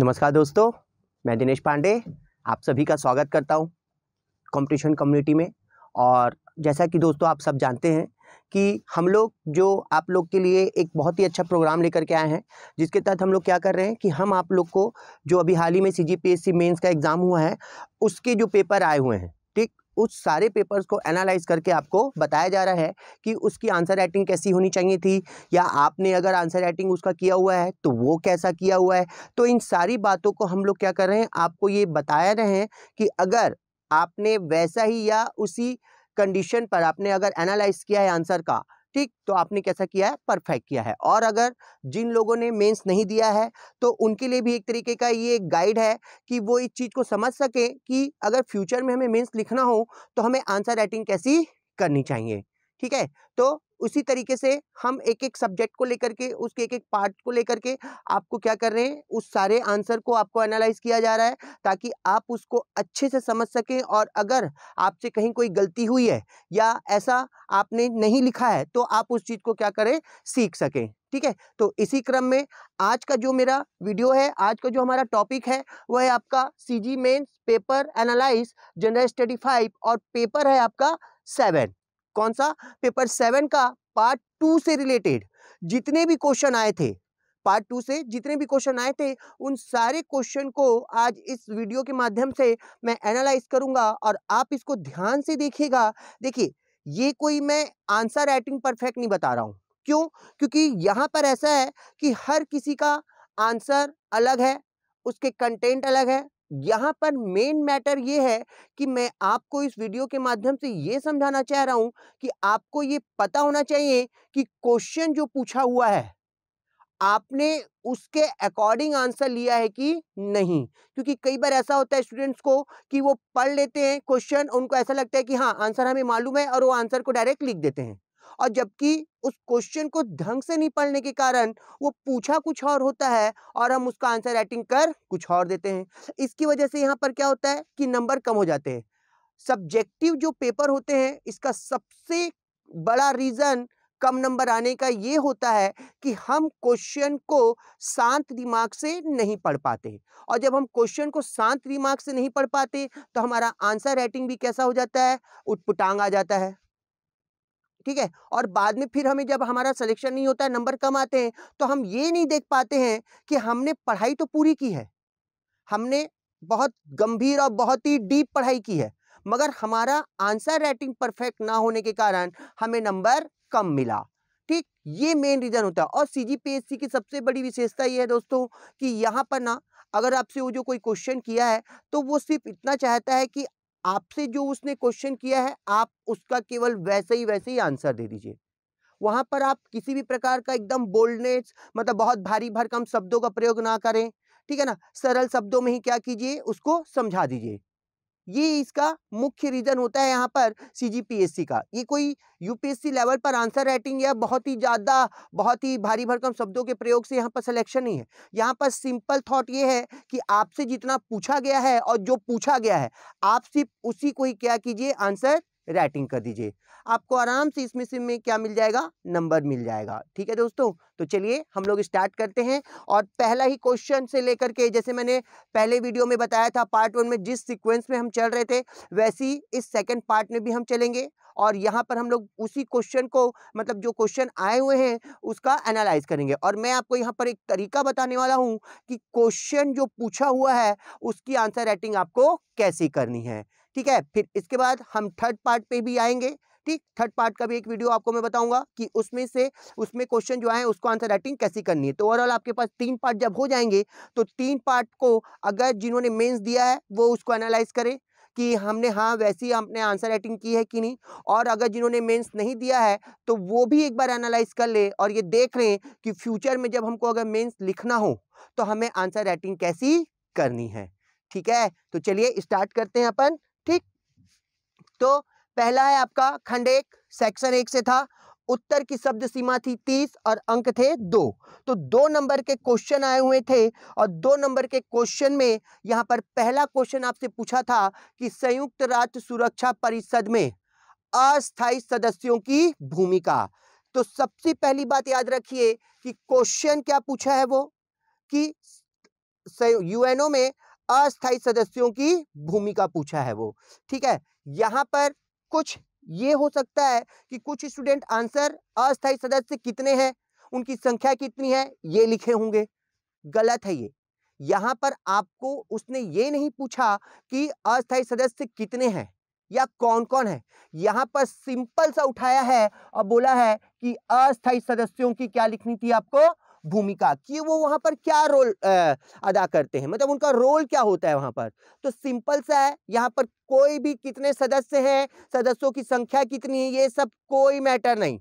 नमस्कार दोस्तों मैं दिनेश पांडे आप सभी का स्वागत करता हूं कंपटीशन कम्युनिटी में और जैसा कि दोस्तों आप सब जानते हैं कि हम लोग जो आप लोग के लिए एक बहुत ही अच्छा प्रोग्राम लेकर के आए हैं जिसके तहत हम लोग क्या कर रहे हैं कि हम आप लोग को जो अभी हाल ही में C G P S C mains का एग्ज़ाम हुआ है उसके जो पेपर आए हुए हैं ठीक उस सारे पेपर्स को एनालाइज करके आपको बताया जा रहा है कि उसकी आंसर राइटिंग कैसी होनी चाहिए थी या आपने अगर आंसर राइटिंग उसका किया हुआ है तो वो कैसा किया हुआ है तो इन सारी बातों को हम लोग क्या कर रहे हैं आपको ये बताया रहे हैं कि अगर आपने वैसा ही या उसी कंडीशन पर आपने अगर एनालाइज किया है आंसर का ठीक तो आपने कैसा किया है परफेक्ट किया है और अगर जिन लोगों ने मेंस नहीं दिया है तो उनके लिए भी एक तरीके का ये गाइड है कि वो इस चीज़ को समझ सकें कि अगर फ्यूचर में हमें मेंस लिखना हो तो हमें आंसर राइटिंग कैसी करनी चाहिए ठीक है तो उसी तरीके से हम एक एक सब्जेक्ट को लेकर के उसके एक एक पार्ट को लेकर के आपको क्या कर रहे हैं उस सारे आंसर को आपको एनालाइज किया जा रहा है ताकि आप उसको अच्छे से समझ सकें और अगर आपसे कहीं कोई गलती हुई है या ऐसा आपने नहीं लिखा है तो आप उस चीज़ को क्या करें सीख सकें ठीक है तो इसी क्रम में आज का जो मेरा वीडियो है आज का जो हमारा टॉपिक है वह है आपका C G mains paper analyse general study five और पेपर है आपका सेवन कौन सा पेपर सेवन का पार्ट टू से रिलेटेड जितने भी क्वेश्चन आए थे पार्ट टू से जितने भी क्वेश्चन आए थे उन सारे क्वेश्चन को आज इस वीडियो के माध्यम से मैं एनालाइज करूंगा और आप इसको ध्यान से देखिएगा देखिए ये कोई मैं आंसर राइटिंग परफेक्ट नहीं बता रहा हूँ क्यों क्योंकि यहाँ पर ऐसा है कि हर किसी का आंसर अलग है उसके कंटेंट अलग है यहाँ पर मेन मैटर ये है कि मैं आपको इस वीडियो के माध्यम से ये समझाना चाह रहा हूँ कि आपको ये पता होना चाहिए कि क्वेश्चन जो पूछा हुआ है आपने उसके अकॉर्डिंग आंसर लिया है कि नहीं क्योंकि कई बार ऐसा होता है स्टूडेंट्स को कि वो पढ़ लेते हैं क्वेश्चन उनको ऐसा लगता है कि हाँ आंसर हमें मालूम है और वो आंसर को डायरेक्ट लिख देते हैं और जबकि उस क्वेश्चन को ढंग से नहीं पढ़ने के कारण वो पूछा कुछ और होता है और हम उसका आंसर राइटिंग कर कुछ और देते हैं इसकी वजह से यहाँ पर क्या होता है कि नंबर कम हो जाते हैं सब्जेक्टिव जो पेपर होते हैं इसका सबसे बड़ा रीज़न कम नंबर आने का ये होता है कि हम क्वेश्चन को शांत दिमाग से नहीं पढ़ पाते और जब हम क्वेश्चन को शांत दिमाग से नहीं पढ़ पाते तो हमारा आंसर राइटिंग भी कैसा हो जाता है उटपुटांग आ जाता है ठीक है और बाद में फिर हमें जब हमारा सिलेक्शन नहीं होता है नंबर कम आते हैं तो हम ये नहीं देख पाते हैं कि हमने पढ़ाई तो पूरी की है हमने बहुत गंभीर और बहुत ही डीप पढ़ाई की है मगर हमारा आंसर राइटिंग परफेक्ट ना होने के कारण हमें नंबर कम मिला ठीक ये मेन रीज़न होता है और सी जी पी एस सी की सबसे बड़ी विशेषता ये है दोस्तों कि यहाँ पर ना अगर आपसे वो जो कोई क्वेश्चन किया है तो वो सिर्फ इतना चाहता है कि आपसे जो उसने क्वेश्चन किया है आप उसका केवल वैसे ही वैसे ही आंसर दे दीजिए वहां पर आप किसी भी प्रकार का एकदम बोल्डनेस मतलब बहुत भारी भरकम शब्दों का प्रयोग ना करें ठीक है ना सरल शब्दों में ही क्या कीजिए उसको समझा दीजिए ये इसका मुख्य रीजन होता है यहाँ पर सीजीपीएससी का ये कोई यूपीएससी लेवल पर आंसर राइटिंग या बहुत ही ज़्यादा बहुत ही भारी भरकम शब्दों के प्रयोग से यहाँ पर सिलेक्शन नहीं है यहाँ पर सिंपल थॉट ये है कि आपसे जितना पूछा गया है और जो पूछा गया है आप सिर्फ उसी को ही क्या कीजिए आंसर राइटिंग कर दीजिए आपको आराम से इसमें से में क्या मिल जाएगा नंबर मिल जाएगा ठीक है दोस्तों तो चलिए हम लोग स्टार्ट करते हैं और पहला ही क्वेश्चन से लेकर के जैसे मैंने पहले वीडियो में बताया था पार्ट वन में जिस सीक्वेंस में हम चल रहे थे वैसी इस सेकेंड पार्ट में भी हम चलेंगे और यहाँ पर हम लोग उसी क्वेश्चन को मतलब जो क्वेश्चन आए हुए हैं उसका एनालाइज करेंगे और मैं आपको यहाँ पर एक तरीका बताने वाला हूँ कि क्वेश्चन जो पूछा हुआ है उसकी आंसर राइटिंग आपको कैसे करनी है ठीक है फिर इसके बाद हम थर्ड पार्ट पे भी आएंगे ठीक थर्ड पार्ट का भी एक वीडियो आपको मैं बताऊंगा कि उसमें से उसमें क्वेश्चन जो है उसको आंसर राइटिंग कैसी करनी है तो ओवरऑल आपके पास तीन पार्ट जब हो जाएंगे तो तीन पार्ट को अगर जिन्होंने मेंस दिया है वो उसको एनालाइज करें कि हमने हाँ वैसी हमने आंसर राइटिंग की है कि नहीं और अगर जिन्होंने मेंस नहीं दिया है तो वो भी एक बार एनालाइज कर ले और ये देख लें कि फ्यूचर में जब हमको अगर मेंस लिखना हो तो हमें आंसर राइटिंग कैसी करनी है ठीक है तो चलिए स्टार्ट करते हैं अपन ठीक तो पहला है आपका खंड एक सेक्शन एक से था उत्तर की शब्द सीमा थी तीस और अंक थे दो तो दो नंबर के क्वेश्चन आए हुए थे और दो नंबर के क्वेश्चन में यहां पर पहला क्वेश्चन आपसे पूछा था कि संयुक्त राष्ट्र सुरक्षा परिषद में अस्थायी सदस्यों की भूमिका तो सबसे पहली बात याद रखिए कि क्वेश्चन क्या पूछा है वो कि यूएनओ में अस्थाई सदस्यों की भूमिका पूछा है वो ठीक है यहाँ पर कुछ ये हो सकता है कि कुछ स्टूडेंट आंसर अस्थायी सदस्य कितने हैं उनकी संख्या कितनी है ये लिखे होंगे गलत है ये यहाँ पर आपको उसने ये नहीं पूछा कि अस्थायी सदस्य कितने हैं या कौन कौन है यहाँ पर सिंपल सा उठाया है और बोला है कि अस्थायी सदस्यों की क्या लिखनी थी आपको भूमिका कि वो वहाँ पर क्या रोल आ, अदा करते हैं मतलब उनका रोल क्या होता है वहाँ पर तो सिंपल सा है यहाँ पर कोई भी कितने सदस्य हैं सदस्यों की संख्या कितनी है ये सब कोई मैटर नहीं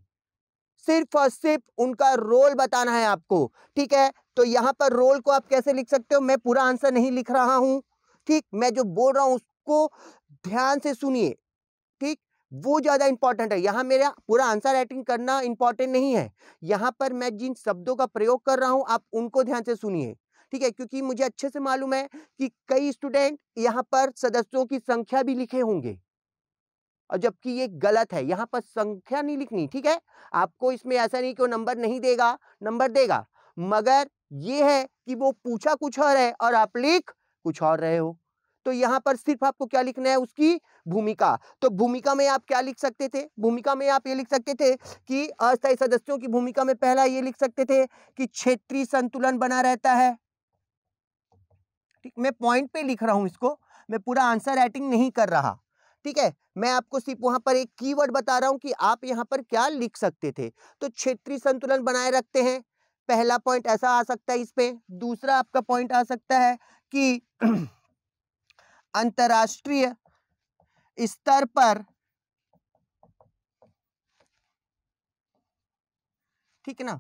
सिर्फ और सिर्फ उनका रोल बताना है आपको ठीक है तो यहाँ पर रोल को आप कैसे लिख सकते हो मैं पूरा आंसर नहीं लिख रहा हूँ ठीक मैं जो बोल रहा हूँ उसको ध्यान से सुनिए ठीक वो ज़्यादा इंपॉर्टेंट है यहाँ मेरा पूरा आंसर राइटिंग करना इंपॉर्टेंट नहीं है यहाँ पर मैं जिन शब्दों का प्रयोग कर रहा हूँ आप उनको ध्यान से सुनिए ठीक है क्योंकि मुझे अच्छे से मालूम है कि कई स्टूडेंट यहाँ पर सदस्यों की संख्या भी लिखे होंगे और जबकि ये गलत है यहाँ पर संख्या नहीं लिखनी ठीक है आपको इसमें ऐसा नहीं कि वो नंबर नहीं देगा नंबर देगा मगर ये है कि वो पूछा कुछ और है और आप लिख कुछ और रहे हो तो यहाँ पर सिर्फ आपको क्या लिखना है उसकी भूमिका तो भूमिका में आप क्या लिख सकते थे भूमिका में आप ये लिख सकते थे कि अस्थायी सदस्यों की भूमिका में पहला ये लिख सकते थे कि क्षेत्रीय संतुलन बना रहता है ठीक मैं पॉइंट पे लिख रहा हूं इसको मैं पूरा आंसर राइटिंग नहीं कर रहा ठीक है मैं आपको सिर्फ वहां पर एक कीवर्ड बता रहा हूं कि आप यहां पर क्या लिख सकते थे तो क्षेत्रीय संतुलन बनाए रखते हैं पहला पॉइंट ऐसा आ सकता है इस पे दूसरा आपका पॉइंट आ सकता है कि अंतर्राष्ट्रीय स्तर पर ठीक है ना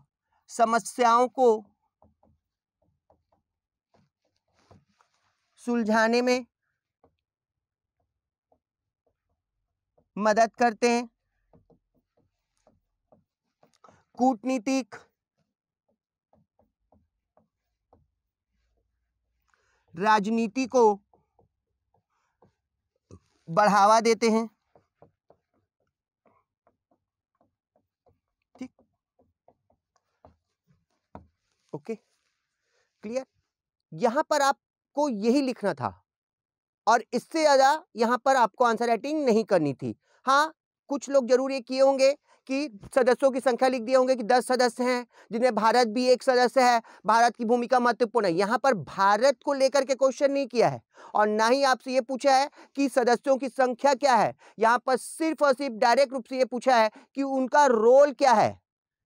समस्याओं को सुलझाने में मदद करते हैं कूटनीतिक राजनीति को बढ़ावा देते हैं ठीक ओके क्लियर यहां पर आपको यही लिखना था और इससे ज़्यादा यहां पर आपको आंसर राइटिंग नहीं करनी थी हाँ कुछ लोग जरूर ये किए होंगे कि सदस्यों की संख्या लिख दिए होंगे कि दस सदस्य हैं जिन्हें भारत भी एक सदस्य है भारत की भूमिका महत्वपूर्ण है यहाँ पर भारत को लेकर के क्वेश्चन नहीं किया है और ना ही आपसे ये पूछा है कि सदस्यों की संख्या क्या है यहाँ पर सिर्फ और सिर्फ डायरेक्ट रूप से ये पूछा है कि उनका रोल क्या है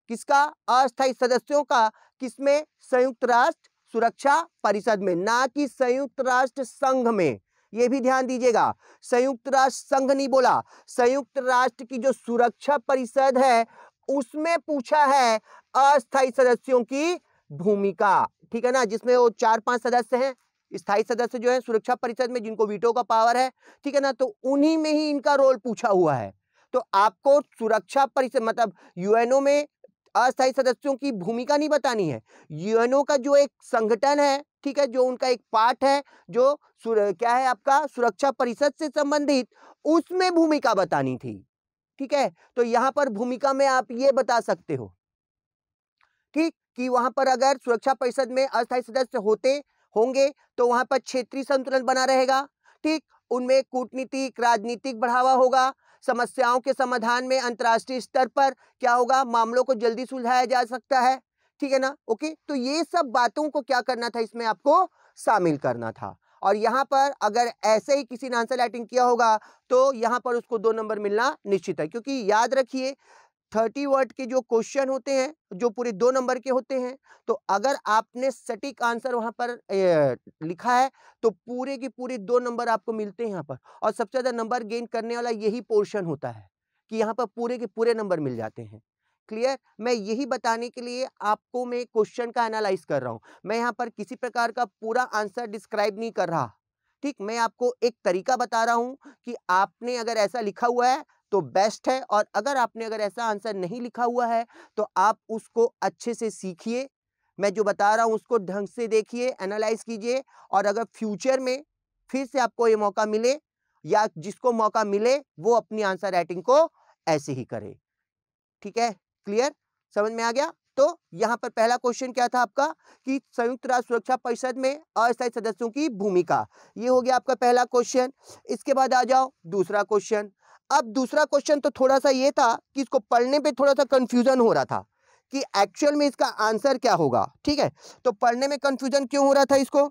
किसका अस्थायी सदस्यों का किसमें संयुक्त राष्ट्र सुरक्षा परिषद में ना कि संयुक्त राष्ट्र संघ में ये भी ध्यान दीजिएगा संयुक्त राष्ट्र संघ नहीं बोला संयुक्त राष्ट्र की जो सुरक्षा परिषद है उसमें पूछा है अस्थायी सदस्यों की भूमिका ठीक है ना जिसमें वो चार पांच सदस्य हैं स्थायी सदस्य जो है सुरक्षा परिषद में जिनको वीटो का पावर है ठीक है ना तो उन्हीं में ही इनका रोल पूछा हुआ है तो आपको सुरक्षा परिषद मतलब यूएनओ में अस्थायी सदस्यों की भूमिका नहीं बतानी है यूएनओ का जो एक संगठन है ठीक है जो उनका एक पार्ट है जो क्या है आपका सुरक्षा परिषद से संबंधित उसमें भूमिका बतानी थी ठीक है तो यहां पर भूमिका में आप ये बता सकते हो ठीक कि वहां पर अगर सुरक्षा परिषद में अस्थायी सदस्य होते होंगे तो वहां पर क्षेत्रीय संतुलन बना रहेगा ठीक उनमें कूटनीतिक राजनीतिक बढ़ावा होगा समस्याओं के समाधान में अंतर्राष्ट्रीय स्तर पर क्या होगा मामलों को जल्दी सुलझाया जा सकता है ठीक है ना ओके तो ये सब बातों को क्या करना था इसमें आपको शामिल करना था और यहाँ पर अगर ऐसे ही किसी ने आंसर राइटिंग किया होगा तो यहाँ पर उसको दो नंबर मिलना निश्चित है क्योंकि याद रखिए थर्टी वर्ड के जो क्वेश्चन होते हैं जो पूरे दो नंबर के होते हैं तो अगर आपने सटीक आंसर वहां पर ए, लिखा है तो पूरे के पूरे दो नंबर आपको मिलते हैं यहाँ पर और सबसे ज़्यादा नंबर गेन करने वाला यही पोर्शन होता है कि यहाँ पर पूरे के पूरे नंबर मिल जाते हैं क्लियर मैं यही बताने के लिए आपको मैं क्वेश्चन का एनालाइज कर रहा हूँ मैं यहाँ पर किसी प्रकार का पूरा आंसर डिस्क्राइब नहीं कर रहा ठीक मैं आपको एक तरीका बता रहा हूँ कि आपने अगर ऐसा लिखा हुआ है तो बेस्ट है और अगर आपने अगर ऐसा आंसर नहीं लिखा हुआ है तो आप उसको अच्छे से सीखिए मैं जो बता रहा हूँ उसको ढंग से देखिए एनालाइज कीजिए और अगर फ्यूचर में फिर से आपको ये मौका मिले या जिसको मौका मिले वो अपनी आंसर राइटिंग को ऐसे ही करे ठीक है क्लियर समझ में आ गया तो यहाँ पर पहला क्वेश्चन क्या था आपका कि संयुक्त राष्ट्र सुरक्षा परिषद में अस्थायी सदस्यों की भूमिका ये हो गया आपका पहला क्वेश्चन इसके बाद आ जाओ दूसरा क्वेश्चन अब दूसरा क्वेश्चन तो थोड़ा सा ये था कि इसको पढ़ने पे थोड़ा सा कंफ्यूजन हो रहा था कि एक्चुअल में इसका आंसर क्या होगा ठीक है तो पढ़ने में कंफ्यूजन क्यों हो रहा था इसको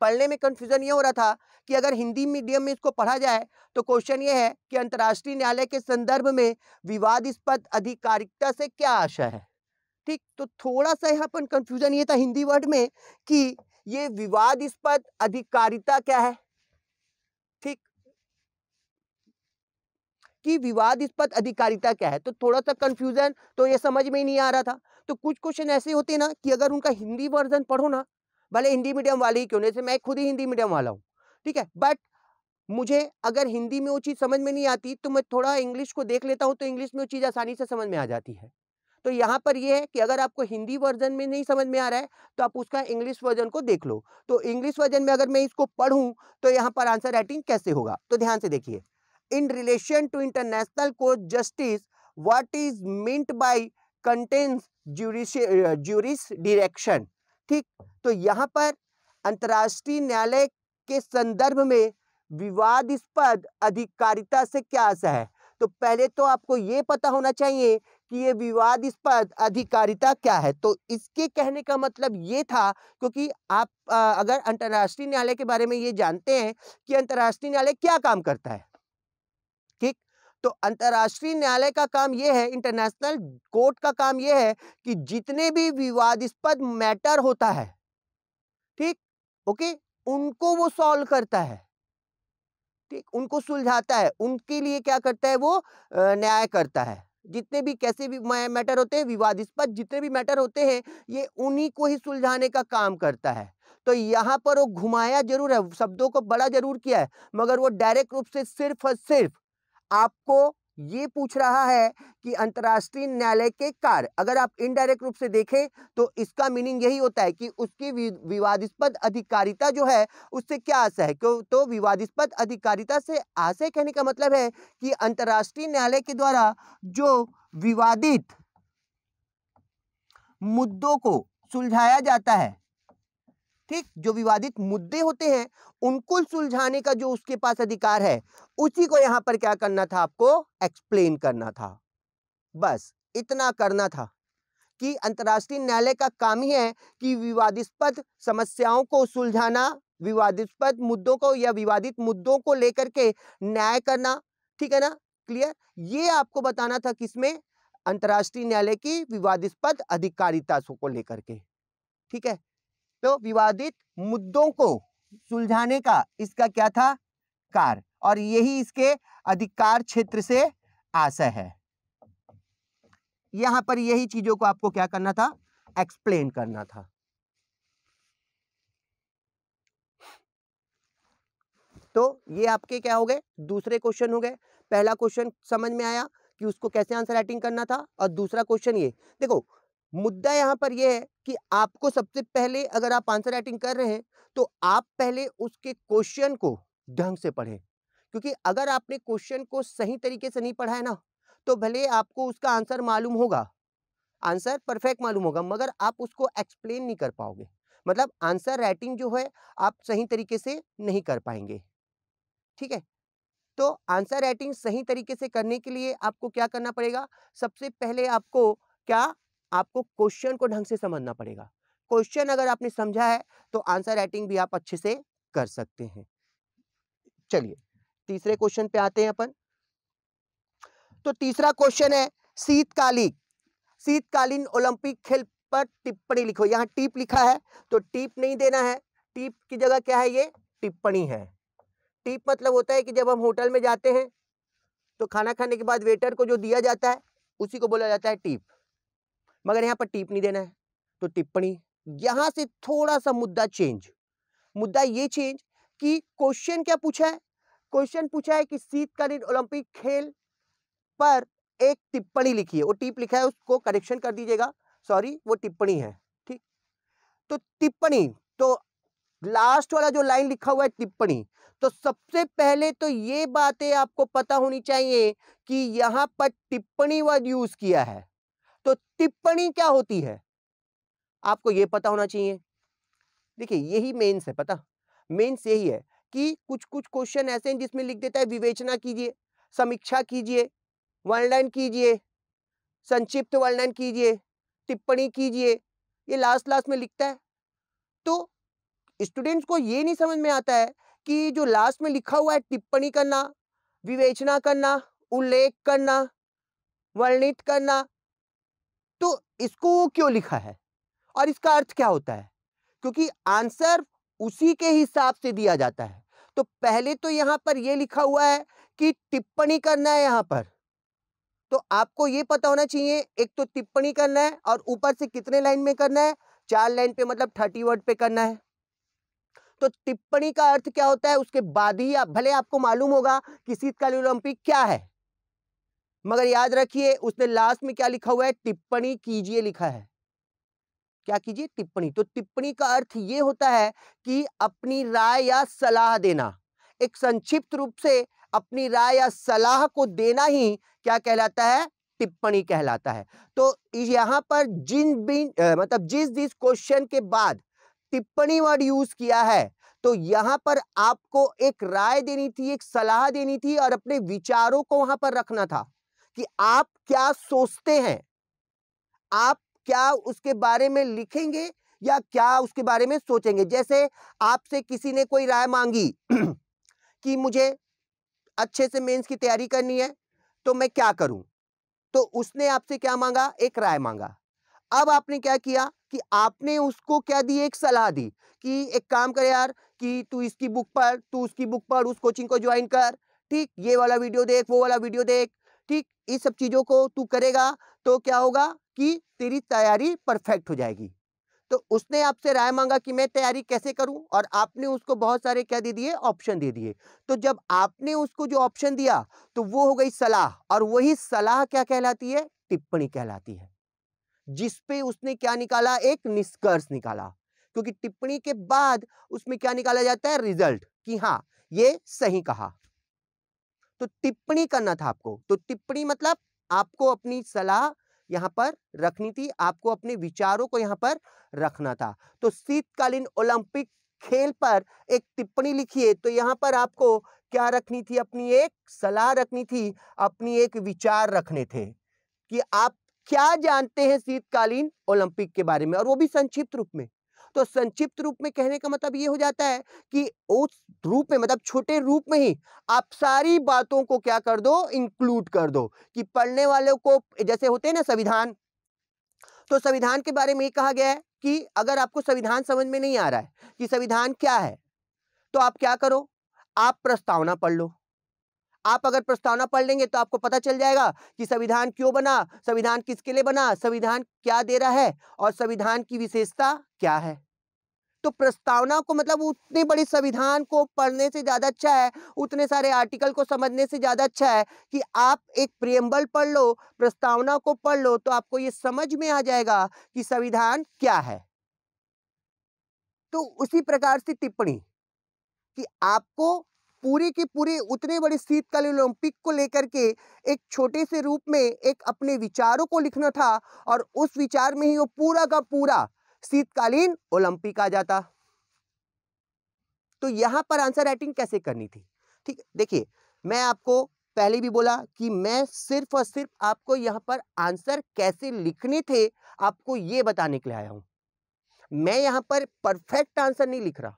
पढ़ने में कंफ्यूजन ये हो रहा था कि अगर हिंदी मीडियम में इसको पढ़ा जाए तो क्वेश्चन ये है कि अंतर्राष्ट्रीय न्यायालय के संदर्भ में विवादस्पद आधिकारिकता से क्या आशा है ठीक तो थोड़ा सा यहाँ पर कंफ्यूजन ये था हिंदी वर्ड में कि ये विवादस्पद अधिकारिता क्या है कि पर अधिकारिता क्या है तो थोड़ा सा कंफ्यूजन तो ये समझ में ही नहीं आ रहा था तो कुछ क्वेश्चन ऐसे होते ना कि अगर उनका हिंदी वर्जन पढ़ो ना भले हिंदी मीडियम वाले ही क्यों नहीं मैं खुद ही हिंदी मीडियम वाला हूँ ठीक है बट मुझे अगर हिंदी में वो चीज़ समझ में नहीं आती तो मैं थोड़ा इंग्लिश को देख लेता हूँ तो इंग्लिश में वो चीज़ आसानी से समझ में आ जाती है तो यहाँ पर यह है कि अगर आपको हिंदी वर्जन में नहीं समझ में आ रहा है तो आप उसका इंग्लिश वर्जन को देख लो तो इंग्लिश वर्जन में अगर मैं इसको पढ़ूँ तो यहाँ पर आंसर राइटिंग कैसे होगा तो ध्यान से देखिए relation to international court justice justice is is meant contains contains uh, juris डिरेक्शन ठीक तो यहाँ पर अंतर्राष्ट्रीय न्यायालय के संदर्भ में विवादस्पद अधिकारिता से क्या आशा है तो पहले तो आपको ये पता होना चाहिए कि ये विवादस्पद अधिकारिता क्या है तो इसके कहने का मतलब ये था क्योंकि आप अगर अंतर्राष्ट्रीय न्यायालय के बारे में ये जानते हैं कि अंतर्राष्ट्रीय न्यायालय क्या काम करता है तो अंतर्राष्ट्रीय न्यायालय का काम यह है इंटरनेशनल कोर्ट का काम यह है कि जितने भी विवादस्पद मैटर होता है ठीक ओके उनको वो सॉल्व करता है ठीक उनको सुलझाता है उनके लिए क्या करता है वो न्याय करता है जितने भी कैसे भी मैटर होते हैं विवादस्पद जितने भी मैटर होते हैं ये उन्हीं को ही सुलझाने का काम करता है तो यहाँ पर वो घुमाया जरूर है शब्दों को बड़ा जरूर किया है मगर वो डायरेक्ट रूप से सिर्फ और सिर्फ आपको ये पूछ रहा है कि अंतर्राष्ट्रीय न्यायालय के कार्य अगर आप इनडायरेक्ट रूप से देखें तो इसका मीनिंग यही होता है कि उसकी विवादस्पद अधिकारिता जो है उससे क्या आशा है क्यों तो विवादिस्पद अधिकारिता से आशय कहने का मतलब है कि अंतर्राष्ट्रीय न्यायालय के द्वारा जो विवादित मुद्दों को सुलझाया जाता है ठीक जो विवादित मुद्दे होते हैं उनको सुलझाने का जो उसके पास अधिकार है उसी को यहां पर क्या करना था आपको एक्सप्लेन करना था बस इतना करना था कि अंतर्राष्ट्रीय न्यायालय का काम ही है कि विवादिस्पद समस्याओं को सुलझाना विवादिस्पद मुद्दों को या विवादित मुद्दों को लेकर के न्याय करना ठीक है ना क्लियर ये आपको बताना था किसमें अंतर्राष्ट्रीय न्यायालय की विवादिस्पद अधिकारिता को लेकर के ठीक है तो विवादित मुद्दों को सुलझाने का इसका क्या था कार और यही इसके अधिकार क्षेत्र से आशय है यहां पर यही चीजों को आपको क्या करना था एक्सप्लेन करना था तो ये आपके क्या हो गए दूसरे क्वेश्चन हो गए पहला क्वेश्चन समझ में आया कि उसको कैसे आंसर राइटिंग करना था और दूसरा क्वेश्चन ये देखो मुद्दा यहाँ पर यह है कि आपको सबसे पहले अगर आप आंसर राइटिंग कर रहे हैं तो आप पहले उसके क्वेश्चन को ढंग से पढ़ें क्योंकि अगर आपने क्वेश्चन को सही तरीके से नहीं पढ़ा है ना तो भले आपको उसका आंसर मालूम होगा आंसर परफेक्ट मालूम होगा मगर आप उसको एक्सप्लेन नहीं कर पाओगे मतलब आंसर राइटिंग जो है आप सही तरीके से नहीं कर पाएंगे ठीक है तो आंसर राइटिंग सही तरीके से करने के लिए आपको क्या करना पड़ेगा सबसे पहले आपको क्या आपको क्वेश्चन को ढंग से समझना पड़ेगा क्वेश्चन अगर आपने समझा है तो आंसर राइटिंग भी आप अच्छे से कर सकते हैं चलिए तीसरे क्वेश्चन पे आते हैं अपन तो तीसरा क्वेश्चन है शीतकालिक शीतकालीन ओलंपिक खेल पर टिप्पणी लिखो यहाँ टिप लिखा है तो टिप नहीं देना है टिप की जगह क्या है ये टिप्पणी है टिप मतलब होता है कि जब हम होटल में जाते हैं तो खाना खाने के बाद वेटर को जो दिया जाता है उसी को बोला जाता है टिप मगर यहाँ पर टिप नहीं देना है तो टिप्पणी यहाँ से थोड़ा सा मुद्दा चेंज मुद्दा ये चेंज कि क्वेश्चन क्या पूछा है क्वेश्चन पूछा है कि शीतकालीन ओलंपिक खेल पर एक टिप्पणी लिखी है वो टिप लिखा है उसको करेक्शन कर दीजिएगा सॉरी वो टिप्पणी है ठीक तो टिप्पणी तो लास्ट वाला जो लाइन लिखा हुआ है टिप्पणी तो सबसे पहले तो ये बातें आपको पता होनी चाहिए कि यहाँ पर टिप्पणी वर्ड यूज किया है तो टिप्पणी क्या होती है आपको यह पता होना चाहिए देखिए यही मेंस है पता मेंस यही है कि कुछ कुछ क्वेश्चन ऐसे हैं जिसमें लिख देता है विवेचना कीजिए समीक्षा कीजिए वर्णन कीजिए संक्षिप्त वर्णन कीजिए टिप्पणी कीजिए ये लास्ट लास्ट में लिखता है तो स्टूडेंट्स को ये नहीं समझ में आता है कि जो लास्ट में लिखा हुआ है टिप्पणी करना विवेचना करना उल्लेख करना वर्णित करना इसको क्यों लिखा है और इसका अर्थ क्या होता है क्योंकि आंसर उसी के हिसाब से दिया जाता है तो पहले तो यहां पर यह लिखा हुआ है कि टिप्पणी करना है यहां पर तो आपको यह पता होना चाहिए एक तो टिप्पणी करना है और ऊपर से कितने लाइन में करना है चार लाइन पे मतलब थर्टी वर्ड पे करना है तो टिप्पणी का अर्थ क्या होता है उसके बाद ही आप भले आपको मालूम होगा कि शीतकालीन ओलंपिक क्या है मगर याद रखिए उसने लास्ट में क्या लिखा हुआ है टिप्पणी कीजिए लिखा है क्या कीजिए टिप्पणी तो टिप्पणी का अर्थ ये होता है कि अपनी राय या सलाह देना एक संक्षिप्त रूप से अपनी राय या सलाह को देना ही क्या कहलाता है टिप्पणी कहलाता है तो यहाँ पर जिन बिन मतलब जिस जिस क्वेश्चन के बाद टिप्पणी वर्ड यूज किया है तो यहाँ पर आपको एक राय देनी थी एक सलाह देनी थी और अपने विचारों को वहां पर रखना था कि आप क्या सोचते हैं आप क्या उसके बारे में लिखेंगे या क्या उसके बारे में सोचेंगे जैसे आपसे किसी ने कोई राय मांगी कि मुझे अच्छे से मेंस की तैयारी करनी है तो मैं क्या करूं तो उसने आपसे क्या मांगा एक राय मांगा अब आपने क्या किया कि आपने उसको क्या दी एक सलाह दी कि एक काम कर यार कि तू इसकी बुक पढ़ तू उसकी बुक पढ़ उस कोचिंग को ज्वाइन कर ठीक ये वाला वीडियो देख वो वाला वीडियो देख ठीक इस सब चीज़ों को तू करेगा तो क्या होगा कि तेरी तैयारी परफेक्ट हो जाएगी तो उसने आपसे राय मांगा कि मैं तैयारी कैसे करूं और आपने उसको बहुत सारे क्या दे दिए ऑप्शन दे दिए तो जब आपने उसको जो ऑप्शन दिया तो वो हो गई सलाह और वही सलाह क्या कहलाती है टिप्पणी कहलाती है जिस पे उसने क्या निकाला एक निष्कर्ष निकाला क्योंकि टिप्पणी के बाद उसमें क्या निकाला जाता है रिजल्ट कि हाँ ये सही कहा तो टिप्पणी करना था आपको तो टिप्पणी मतलब आपको अपनी सलाह यहाँ पर रखनी थी आपको अपने विचारों को यहाँ पर रखना था तो शीतकालीन ओलंपिक खेल पर एक टिप्पणी लिखिए तो यहाँ पर आपको क्या रखनी थी अपनी एक सलाह रखनी थी अपनी एक विचार रखने थे कि आप क्या जानते हैं शीतकालीन ओलंपिक के बारे में और वो भी संक्षिप्त रूप में तो संक्षिप्त रूप में कहने का मतलब ये हो जाता है कि उस रूप में मतलब छोटे रूप में ही आप सारी बातों को क्या कर दो इंक्लूड कर दो कि पढ़ने वालों को जैसे होते हैं ना संविधान तो संविधान के बारे में ये कहा गया है कि अगर आपको संविधान समझ में नहीं आ रहा है कि संविधान क्या है तो आप क्या करो आप प्रस्तावना पढ़ लो आप अगर प्रस्तावना पढ़ लेंगे तो आपको पता चल जाएगा कि संविधान क्यों बना संविधान किसके लिए बना संविधान क्या दे रहा है और संविधान की विशेषता क्या है तो प्रस्तावना को मतलब उतने बड़े संविधान को पढ़ने से ज़्यादा अच्छा है उतने सारे आर्टिकल को समझने से ज़्यादा अच्छा है कि आप एक प्रियम्बल पढ़ लो प्रस्तावना को पढ़ लो तो आपको ये समझ में आ जाएगा कि संविधान क्या है तो उसी प्रकार से टिप्पणी कि आपको पूरी की पूरी उतने बड़े शीतकालीन ओलंपिक को लेकर के एक छोटे से रूप में एक अपने विचारों को लिखना था और उस विचार में ही वो पूरा का पूरा शीतकालीन ओलंपिक आ जाता तो यहां पर आंसर राइटिंग कैसे करनी थी ठीक देखिए मैं आपको पहले भी बोला कि मैं सिर्फ और सिर्फ आपको यहां पर आंसर कैसे लिखने थे आपको ये बताने के लिए आया हूं मैं यहां पर परफेक्ट आंसर नहीं लिख रहा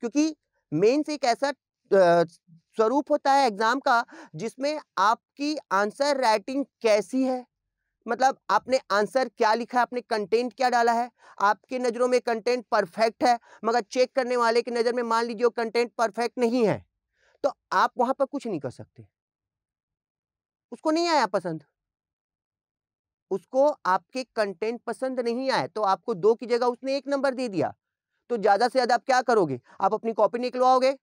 क्योंकि मेन्स एक ऐसा स्वरूप होता है एग्जाम का जिसमें आपकी आंसर राइटिंग कैसी है मतलब आपने आंसर क्या लिखा है आपने कंटेंट क्या डाला है आपके नज़रों में कंटेंट परफेक्ट है मगर चेक करने वाले की नज़र में मान लीजिए वो कंटेंट परफेक्ट नहीं है तो आप वहां पर कुछ नहीं कर सकते उसको नहीं आया पसंद उसको आपके कंटेंट पसंद नहीं आए तो आपको दो की जगह उसने एक नंबर दे दिया तो ज़्यादा से ज़्यादा आप क्या करोगे आप अपनी कॉपी निकलवाओगे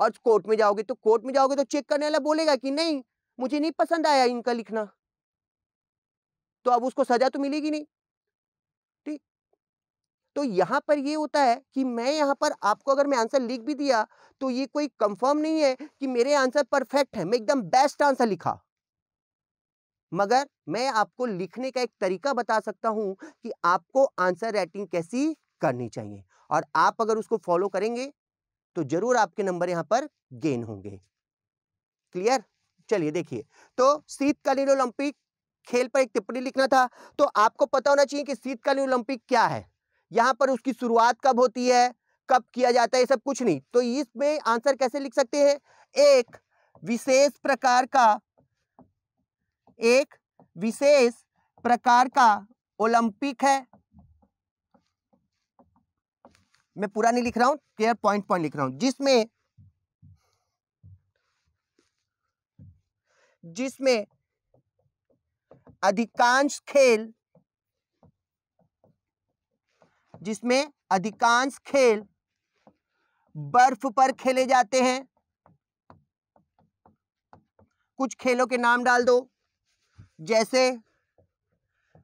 और कोर्ट में जाओगे तो कोर्ट में जाओगे तो चेक करने वाला बोलेगा कि नहीं मुझे नहीं पसंद आया इनका लिखना तो अब उसको सजा तो मिलेगी नहीं ठीक तो यहाँ पर ये होता है कि मैं यहाँ पर आपको अगर मैं आंसर लिख भी दिया तो ये कोई कंफर्म नहीं है कि मेरे आंसर परफेक्ट है मैं एकदम बेस्ट आंसर लिखा मगर मैं आपको लिखने का एक तरीका बता सकता हूं कि आपको आंसर राइटिंग कैसी करनी चाहिए और आप अगर उसको फॉलो करेंगे तो जरूर आपके नंबर यहाँ पर गेन होंगे क्लियर चलिए देखिए तो शीतकालीन ओलंपिक खेल पर एक टिप्पणी लिखना था तो आपको पता होना चाहिए कि शीतकालीन ओलंपिक क्या है यहाँ पर उसकी शुरुआत कब होती है कब किया जाता है ये सब कुछ नहीं तो इसमें आंसर कैसे लिख सकते हैं एक विशेष प्रकार का एक विशेष प्रकार का ओलंपिक है मैं पूरा नहीं लिख रहा हूं केयर पॉइंट पॉइंट लिख रहा हूं जिसमें जिसमें अधिकांश खेल जिसमें अधिकांश खेल बर्फ पर खेले जाते हैं कुछ खेलों के नाम डाल दो जैसे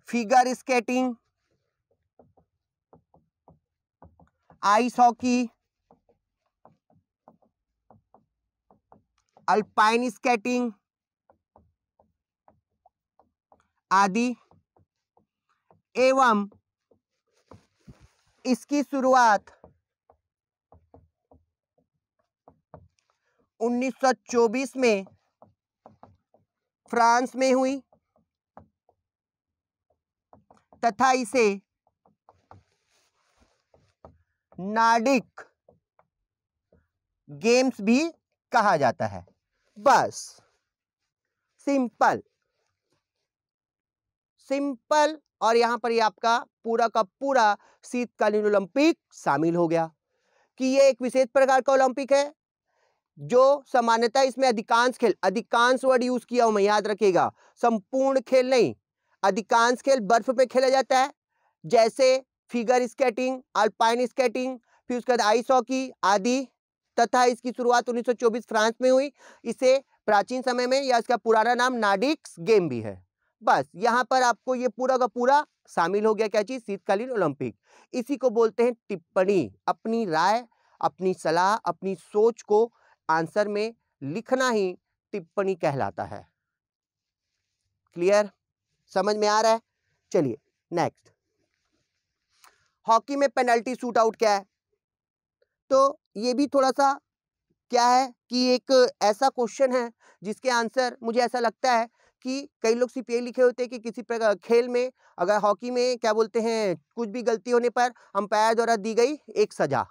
figure skating ice hockey alpine skating आदि एवं इसकी शुरुआत 1924 में फ्रांस में हुई तथा इसे नाडिक गेम्स भी कहा जाता है बस सिंपल सिंपल और यहां पर ये आपका पूरा का पूरा शीतकालीन ओलंपिक शामिल हो गया कि ये एक विशेष प्रकार का ओलंपिक है जो सामान्यता इसमें अधिकांश खेल अधिकांश वर्ड यूज किया हूं मैं याद रखिएगा संपूर्ण खेल नहीं अधिकांश खेल बर्फ पे खेला जाता है जैसे फिगर स्केटिंग अल्पाइन स्केटिंग फिर उसके बाद आइस हॉकी आदि तथा इसकी शुरुआत 1924 फ्रांस में हुई इसे प्राचीन समय में या इसका पुराना नाम नाडिक्स गेम भी है बस यहाँ पर आपको ये पूरा का पूरा शामिल हो गया क्या चीज़ शीतकालीन ओलंपिक इसी को बोलते हैं टिप्पणी अपनी राय अपनी सलाह अपनी सोच को आंसर में लिखना ही टिप्पणी कहलाता है क्लियर समझ में आ रहा है चलिए नेक्स्ट हॉकी में पेनल्टी शूट आउट क्या है तो ये भी थोड़ा सा क्या है कि एक ऐसा क्वेश्चन है जिसके आंसर मुझे ऐसा लगता है कि कई लोग सिर्फ ये लिखे होते हैं कि किसी प्रकार खेल में अगर हॉकी में क्या बोलते हैं कुछ भी गलती होने पर अंपायर द्वारा दी गई एक सज़ा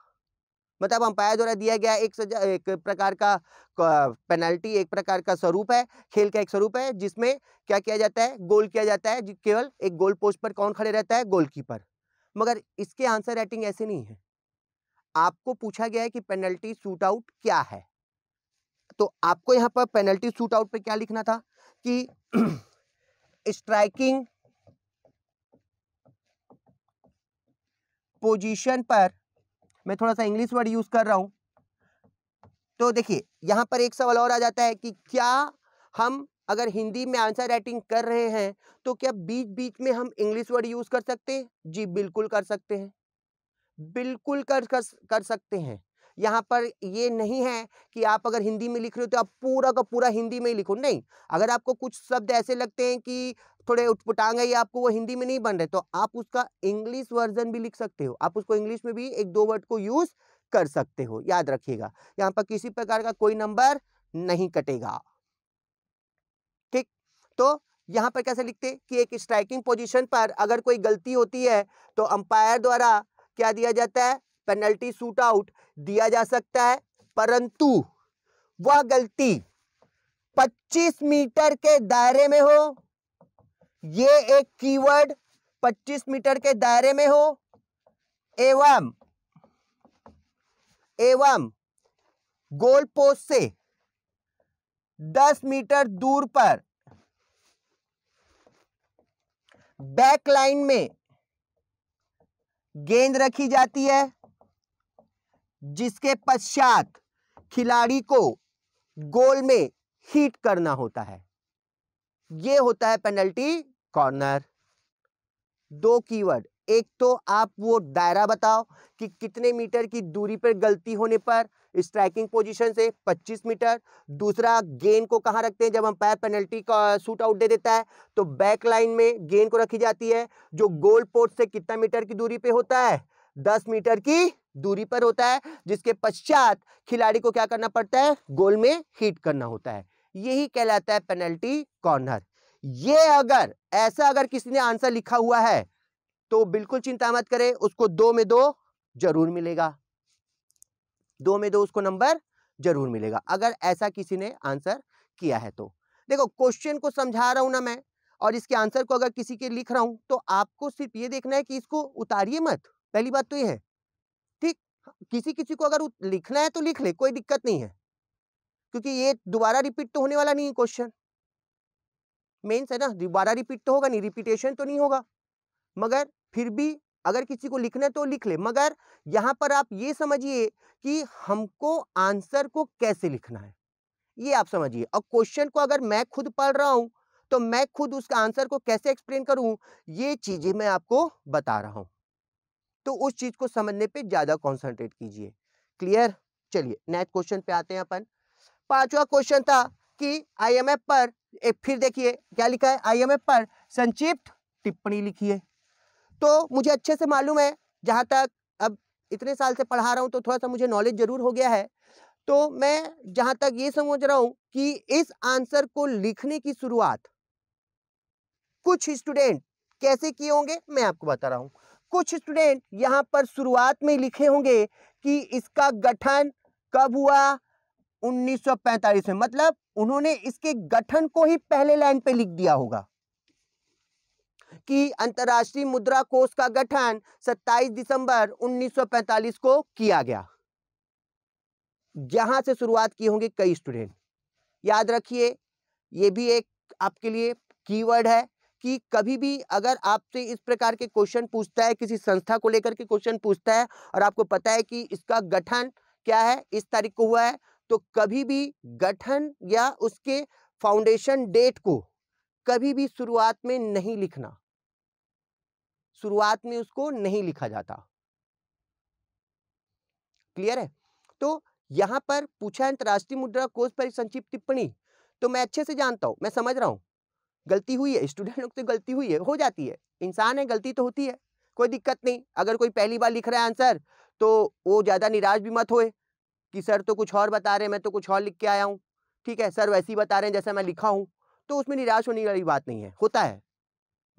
मतलब अंपायर द्वारा दिया गया एक सजा एक प्रकार का पेनल्टी एक प्रकार का स्वरूप है खेल का एक स्वरूप है जिसमें क्या किया जाता है गोल किया जाता है केवल एक गोल पोस्ट पर कौन खड़े रहता है गोलकीपर मगर इसके आंसर राइटिंग ऐसे नहीं है आपको पूछा गया है कि पेनल्टी शूट आउट क्या है तो आपको यहां पर पेनल्टी शूट आउट पर क्या लिखना था कि स्ट्राइकिंग पोजीशन पर मैं थोड़ा सा इंग्लिश वर्ड यूज कर रहा हूं तो देखिए यहां पर एक सवाल और आ जाता है कि क्या हम अगर हिंदी में आंसर राइटिंग कर रहे हैं तो क्या बीच बीच में हम इंग्लिश वर्ड यूज कर सकते हैं जी बिल्कुल कर सकते हैं बिल्कुल कर कर, कर सकते हैं यहाँ पर ये नहीं है कि आप अगर हिंदी में लिख रहे हो तो आप पूरा का पूरा हिंदी में ही लिखो नहीं अगर आपको कुछ शब्द ऐसे लगते हैं कि थोड़े उठपुटांग है या आपको वो हिंदी में नहीं बन रहे तो आप उसका इंग्लिश वर्जन भी लिख सकते हो आप उसको इंग्लिश में भी एक दो वर्ड को यूज़ कर सकते हो याद रखिएगा यहाँ पर किसी प्रकार का कोई नंबर नहीं कटेगा तो यहाँ पर कैसे लिखते कि एक स्ट्राइकिंग पोजीशन पर अगर कोई गलती होती है तो अंपायर द्वारा क्या दिया जाता है पेनल्टी सूट आउट दिया जा सकता है परंतु वह गलती 25 मीटर के दायरे में हो यह एक कीवर्ड 25 मीटर के दायरे में हो एवं एवं गोल पोस्ट से 10 मीटर दूर पर बैक लाइन में गेंद रखी जाती है जिसके पश्चात खिलाड़ी को गोल में हीट करना होता है यह होता है पेनल्टी कॉर्नर दो कीवर्ड एक तो आप वो दायरा बताओ कि कितने मीटर की दूरी पर गलती होने पर स्ट्राइकिंग पोजीशन से 25 मीटर दूसरा गेंद को कहाँ रखते हैं जब पैर पेनल्टी का शूट आउट दे देता है तो बैक लाइन में गेंद को रखी जाती है जो गोल पोस्ट से कितना मीटर की दूरी पे होता है 10 मीटर की दूरी पर होता है जिसके पश्चात खिलाड़ी को क्या करना पड़ता है गोल में हीट करना होता है यही कहलाता है पेनल्टी कॉर्नर ये अगर ऐसा अगर किसी ने आंसर लिखा हुआ है तो बिल्कुल चिंता मत करें उसको दो में दो जरूर मिलेगा दो में दो उसको नंबर जरूर मिलेगा अगर ऐसा किसी ने आंसर किया है तो देखो क्वेश्चन को समझा रहा हूं ना मैं और इसके आंसर को अगर किसी के लिख रहा हूं तो आपको सिर्फ ये देखना है कि इसको उतारिए मत पहली बात तो ये है ठीक किसी किसी को अगर लिखना है तो लिख ले कोई दिक्कत नहीं है क्योंकि ये दोबारा रिपीट तो होने वाला नहीं है क्वेश्चन मेन्स है ना दोबारा रिपीट तो होगा नहीं रिपीटेशन तो नहीं होगा मगर फिर भी अगर किसी को लिखना है तो लिख ले मगर यहाँ पर आप ये समझिए कि हमको आंसर को कैसे लिखना है ये आप समझिए और क्वेश्चन को अगर मैं खुद पढ़ रहा हूँ तो मैं खुद उसका आंसर को कैसे एक्सप्लेन करूँ ये चीज़ें मैं आपको बता रहा हूँ तो उस चीज़ को समझने पे ज़्यादा कॉन्सेंट्रेट कीजिए क्लियर चलिए नेक्स्ट क्वेश्चन पे आते हैं अपन पांचवा क्वेश्चन था कि आई पर एक फिर देखिए क्या लिखा है आई पर संक्षिप्त टिप्पणी लिखिए तो मुझे अच्छे से मालूम है जहाँ तक अब इतने साल से पढ़ा रहा हूँ तो थोड़ा सा मुझे नॉलेज जरूर हो गया है तो मैं जहाँ तक ये समझ रहा हूँ कि इस आंसर को लिखने की शुरुआत कुछ स्टूडेंट कैसे किए होंगे मैं आपको बता रहा हूँ कुछ स्टूडेंट यहाँ पर शुरुआत में लिखे होंगे कि इसका गठन कब हुआ 1945 में मतलब उन्होंने इसके गठन को ही पहले लाइन पे लिख दिया होगा कि अंतर्राष्ट्रीय मुद्रा कोष का गठन 27 दिसंबर 1945 को किया गया जहां से शुरुआत की होंगे कई स्टूडेंट याद रखिए ये भी एक आपके लिए कीवर्ड है कि कभी भी अगर आपसे इस प्रकार के क्वेश्चन पूछता है किसी संस्था को लेकर के क्वेश्चन पूछता है और आपको पता है कि इसका गठन क्या है इस तारीख को हुआ है तो कभी भी गठन या उसके फाउंडेशन डेट को कभी भी शुरुआत में नहीं लिखना शुरुआत में उसको नहीं लिखा जाता क्लियर है तो यहाँ पर पूछा अंतर्राष्ट्रीय मुद्रा कोष पर संक्षिप्त टिप्पणी तो मैं अच्छे से जानता हूँ मैं समझ रहा हूँ गलती हुई है स्टूडेंट लोग तो गलती हुई है हो जाती है इंसान है गलती तो होती है कोई दिक्कत नहीं अगर कोई पहली बार लिख रहा है आंसर तो वो ज़्यादा निराश भी मत होए कि सर तो कुछ और बता रहे हैं मैं तो कुछ और लिख के आया हूँ ठीक है सर वैसे ही बता रहे हैं जैसा मैं लिखा हूँ तो उसमें निराश होने वाली बात नहीं है होता है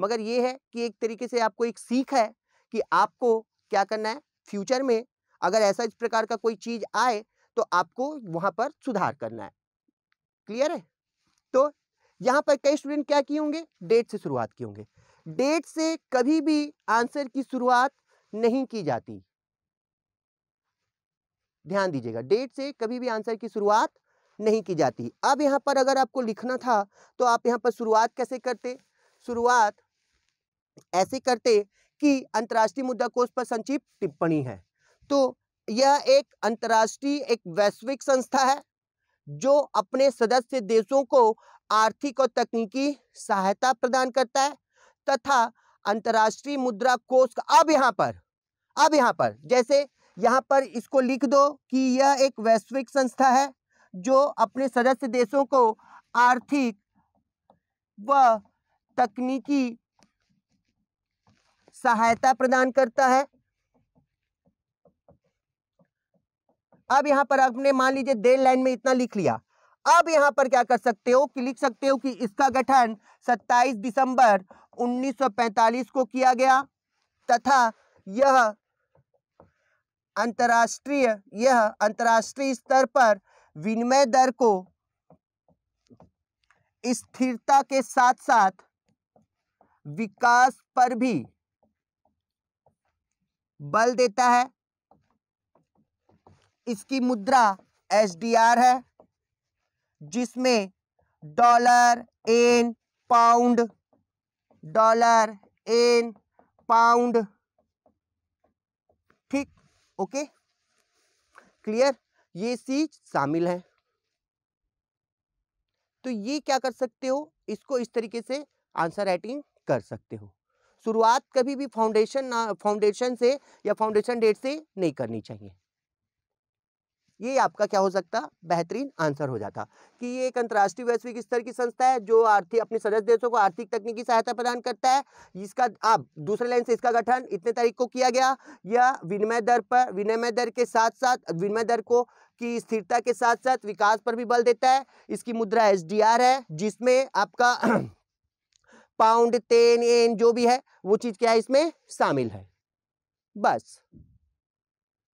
मगर ये है कि एक तरीके से आपको एक सीख है कि आपको क्या करना है फ्यूचर में अगर ऐसा इस प्रकार का कोई चीज़ आए तो आपको वहां पर सुधार करना है क्लियर है तो यहाँ पर कई स्टूडेंट क्या किए होंगे डेट से शुरुआत किए होंगे डेट से कभी भी आंसर की शुरुआत नहीं की जाती ध्यान दीजिएगा डेट से कभी भी आंसर की शुरुआत नहीं की जाती अब यहाँ पर अगर आपको लिखना था तो आप यहाँ पर शुरुआत कैसे करते शुरुआत ऐसे करते कि अंतर्राष्ट्रीय मुद्रा कोष पर संक्षिप्त टिप्पणी है तो यह एक अंतर्राष्ट्रीय एक वैश्विक संस्था है जो अपने सदस्य देशों को आर्थिक और तकनीकी सहायता प्रदान करता है तथा अंतर्राष्ट्रीय मुद्रा कोष का अब यहाँ पर अब यहाँ पर जैसे यहाँ पर इसको लिख दो कि यह एक वैश्विक संस्था है जो अपने सदस्य देशों को आर्थिक व तकनीकी सहायता प्रदान करता है अब यहां पर आपने मान लीजिए डेढ़ लाइन में इतना लिख लिया अब यहां पर क्या कर सकते हो कि लिख सकते हो कि इसका गठन 27 दिसंबर 1945 को किया गया तथा यह अंतर्राष्ट्रीय यह अंतर्राष्ट्रीय स्तर पर विनिमय दर को स्थिरता के साथ साथ विकास पर भी बल देता है इसकी मुद्रा एसडीआर है जिसमें dollar and pound dollar and pound ठीक ओके क्लियर ये चीज शामिल है तो ये क्या कर सकते हो इसको इस तरीके से आंसर राइटिंग कर सकते हो शुरुआत कभी भी फाउंडेशन ना फाउंडेशन से या फाउंडेशन डेट से नहीं करनी चाहिए ये आपका क्या हो सकता बेहतरीन आंसर हो जाता कि ये एक अंतर्राष्ट्रीय वैश्विक स्तर की संस्था है जो आर्थिक अपने सदस्य देशों को आर्थिक तकनीकी सहायता प्रदान करता है इसका आप दूसरे लाइन से इसका गठन इतने तारीख को किया गया या विनिमय दर पर विनिमय दर के साथ साथ विनिमय दर को की स्थिरता के साथ साथ विकास पर भी बल देता है इसकी मुद्रा एस है जिसमें आपका पाउंड तेन एन जो भी है वो चीज क्या है इसमें शामिल है बस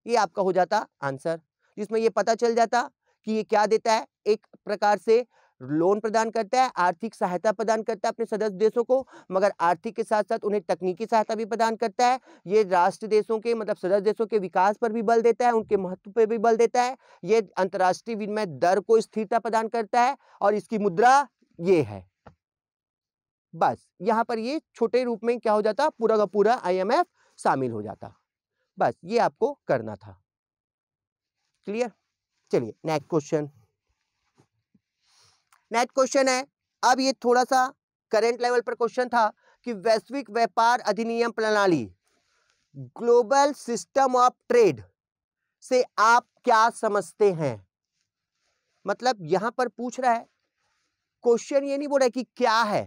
ये आपका हो जाता आंसर जिसमें ये पता चल जाता कि ये क्या देता है एक प्रकार से लोन प्रदान करता है आर्थिक सहायता प्रदान करता है अपने सदस्य देशों को मगर आर्थिक के साथ साथ उन्हें तकनीकी सहायता भी प्रदान करता है ये राष्ट्र देशों के मतलब सदस्य देशों के विकास पर भी बल देता है उनके महत्व पर भी बल देता है ये अंतर्राष्ट्रीय विनिमय दर को स्थिरता प्रदान करता है और इसकी मुद्रा ये है बस यहाँ पर ये छोटे रूप में क्या हो जाता पूरा का पूरा आईएमएफ शामिल हो जाता बस ये आपको करना था क्लियर चलिए नेक्स्ट क्वेश्चन नेक्स्ट क्वेश्चन है अब ये थोड़ा सा करेंट लेवल पर क्वेश्चन था कि वैश्विक व्यापार अधिनियम प्रणाली ग्लोबल सिस्टम ऑफ ट्रेड से आप क्या समझते हैं मतलब यहां पर पूछ रहा है क्वेश्चन ये नहीं बोल रहा है कि क्या है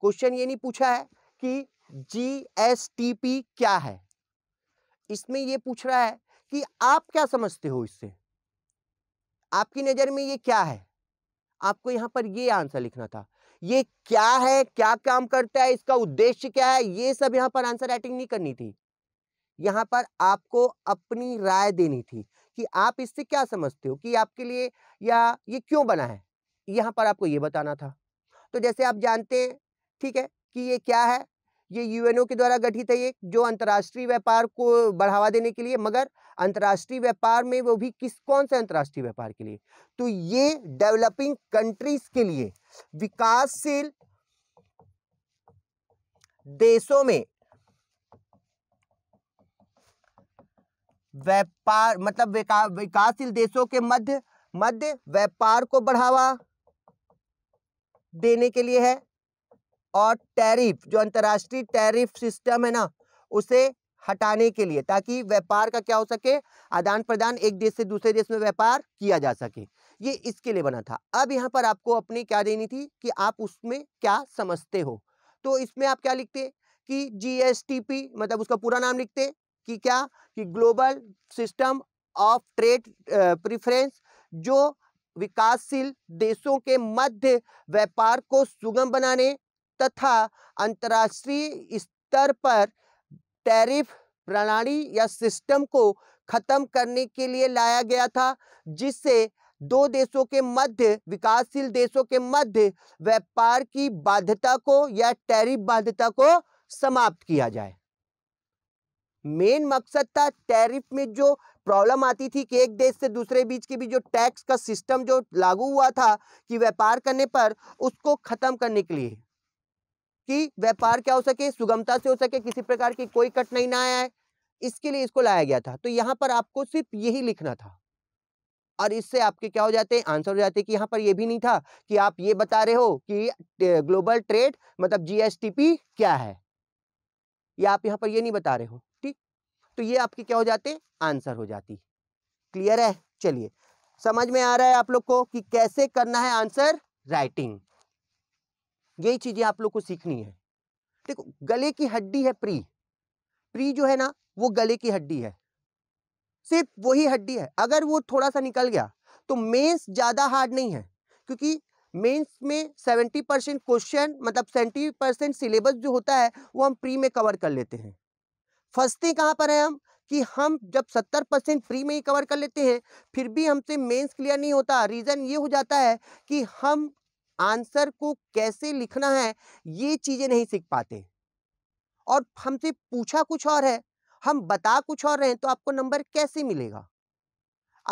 क्वेश्चन ये नहीं पूछा है कि जीएसटीपी क्या है इसमें ये पूछ रहा है कि आप क्या समझते हो इससे आपकी नज़र में ये क्या है आपको यहां पर ये आंसर लिखना था ये क्या है क्या काम करता है इसका उद्देश्य क्या है ये सब यहाँ पर आंसर राइटिंग नहीं करनी थी यहां पर आपको अपनी राय देनी थी कि आप इससे क्या समझते हो कि आपके लिए या ये क्यों बना है यहां पर आपको ये बताना था तो जैसे आप जानते हैं ठीक है कि ये क्या है ये यूएनओ के द्वारा गठित है ये जो अंतर्राष्ट्रीय व्यापार को बढ़ावा देने के लिए मगर अंतर्राष्ट्रीय व्यापार में वो भी किस कौन से अंतर्राष्ट्रीय व्यापार के लिए तो ये डेवलपिंग कंट्रीज के लिए विकासशील देशों में व्यापार मतलब विकासशील देशों के मध्य मध्य व्यापार को बढ़ावा देने के लिए है और टैरिफ जो अंतर्राष्ट्रीय टैरिफ सिस्टम है ना उसे हटाने के लिए ताकि व्यापार का क्या हो सके आदान प्रदान एक देश से दूसरे देश में व्यापार किया जा सके ये इसके लिए बना था अब यहाँ पर आपको अपनी क्या देनी थी कि आप उसमें क्या समझते हो तो इसमें आप क्या लिखते कि जीएसटीपी मतलब उसका पूरा नाम लिखते कि क्या कि global system of trade preference जो विकासशील देशों के मध्य व्यापार को सुगम बनाने तथा अंतर्राष्ट्रीय स्तर पर टैरिफ प्रणाली या सिस्टम को खत्म करने के लिए लाया गया था जिससे दो देशों के मध्य विकासशील देशों के मध्य व्यापार की बाध्यता को या टैरिफ बाध्यता को समाप्त किया जाए मेन मकसद था टैरिफ में जो प्रॉब्लम आती थी कि एक देश से दूसरे बीच के भी जो टैक्स का सिस्टम जो लागू हुआ था कि व्यापार करने पर उसको ख़त्म करने के लिए कि व्यापार क्या हो सके सुगमता से हो सके किसी प्रकार की कोई कठिनाई ना आए इसके लिए इसको लाया गया था तो यहाँ पर आपको सिर्फ यही लिखना था और इससे आपके क्या हो जाते हैं आंसर हो जाते हैं कि यहाँ पर ये भी नहीं था कि आप ये बता रहे हो कि ग्लोबल ट्रेड मतलब जीएसटीपी क्या है या आप यहाँ पर ये नहीं बता रहे हो ठीक तो ये आपके क्या हो जाते आंसर हो जाती क्लियर है चलिए समझ में आ रहा है आप लोग को कि कैसे करना है आंसर राइटिंग यही चीजें आप लोग को सीखनी है देखो गले की हड्डी है प्री प्री जो है ना वो गले की हड्डी है सिर्फ वही हड्डी है अगर वो थोड़ा सा निकल गया तो मेंस ज़्यादा हार्ड नहीं है क्योंकि मेंस में 70 परसेंट क्वेश्चन मतलब 70 परसेंट सिलेबस जो होता है वो हम प्री में कवर कर लेते हैं फंसते कहाँ पर है हम कि हम जब 70 परसेंट प्री में ही कवर कर लेते हैं फिर भी हमसे मेंस क्लियर नहीं होता रीज़न ये हो जाता है कि हम आंसर को कैसे लिखना है ये चीज़ें नहीं सीख पाते और हमसे पूछा कुछ और है हम बता कुछ और रहे हैं तो आपको नंबर कैसे मिलेगा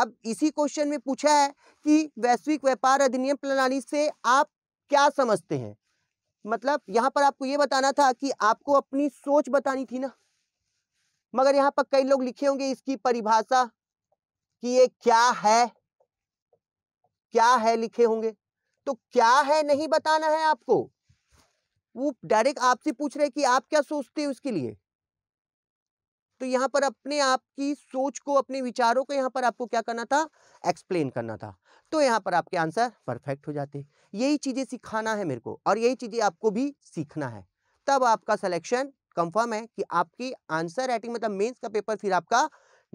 अब इसी क्वेश्चन में पूछा है कि वैश्विक व्यापार अधिनियम प्रणाली से आप क्या समझते हैं मतलब यहाँ पर आपको ये बताना था कि आपको अपनी सोच बतानी थी ना मगर यहाँ पर कई लोग लिखे होंगे इसकी परिभाषा कि ये क्या है क्या है लिखे होंगे तो क्या है नहीं बताना है आपको वो डायरेक्ट आपसे पूछ रहे कि आप क्या सोचते हैं उसके लिए तो यहां पर अपने आप की सोच को अपने विचारों को यहां पर आपको क्या करना था एक्सप्लेन करना था तो यहां पर आपके आंसर परफेक्ट हो जाते यही चीज़ें सिखाना है मेरे को और यही चीज़ें आपको भी सीखना है तब आपका सिलेक्शन कंफर्म है कि आपकी आंसर राइटिंग मतलब मेंस का पेपर फिर आपका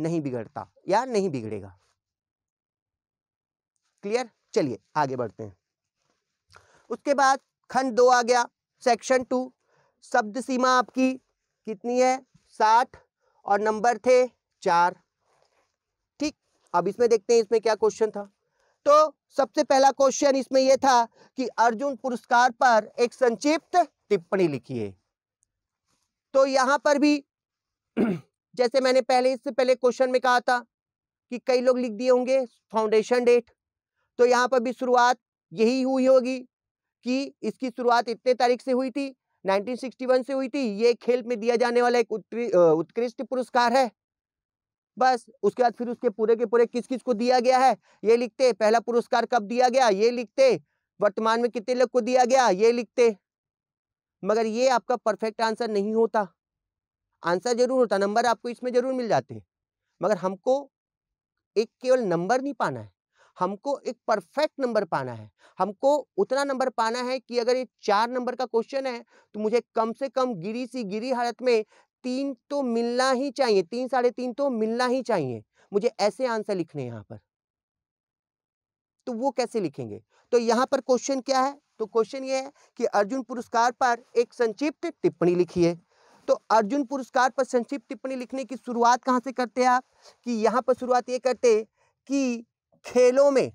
नहीं बिगड़ता या नहीं बिगड़ेगा क्लियर चलिए आगे बढ़ते हैं उसके बाद खंड दो आ गया सेक्शन टू शब्द सीमा आपकी कितनी है साठ और नंबर थे चार ठीक अब इसमें देखते हैं इसमें क्या क्वेश्चन था तो सबसे पहला क्वेश्चन इसमें यह था कि अर्जुन पुरस्कार पर एक संक्षिप्त टिप्पणी लिखिए तो यहां पर भी जैसे मैंने पहले इससे पहले क्वेश्चन में कहा था कि कई लोग लिख दिए होंगे फाउंडेशन डेट तो यहाँ पर भी शुरुआत यही हुई होगी कि इसकी शुरुआत इतने तारीख से हुई थी 1961 से हुई थी ये खेल में दिया जाने वाला एक उत्कृष्ट पुरस्कार है बस उसके बाद फिर उसके पूरे के पूरे किस किस को दिया गया है ये लिखते पहला पुरस्कार कब दिया गया ये लिखते वर्तमान में कितने लोग को दिया गया ये लिखते मगर ये आपका परफेक्ट आंसर नहीं होता आंसर जरूर होता नंबर आपको इसमें जरूर मिल जाते मगर हमको एक केवल नंबर नहीं पाना है हमको एक परफेक्ट नंबर पाना है हमको उतना नंबर पाना है कि अगर ये चार नंबर का क्वेश्चन है तो मुझे कम से कम गिरी सी गिरी हालत में तीन तो मिलना ही चाहिए तीन साढ़े तीन तो मिलना ही चाहिए मुझे ऐसे आंसर लिखने यहाँ पर तो वो कैसे लिखेंगे तो यहाँ पर क्वेश्चन क्या है तो क्वेश्चन ये है कि अर्जुन पुरस्कार पर एक संक्षिप्त टिप्पणी लिखिए तो अर्जुन पुरस्कार पर संक्षिप्त टिप्पणी लिखने की शुरुआत कहां से करते हैं आप कि यहां पर शुरुआत ये करते कि खेलों में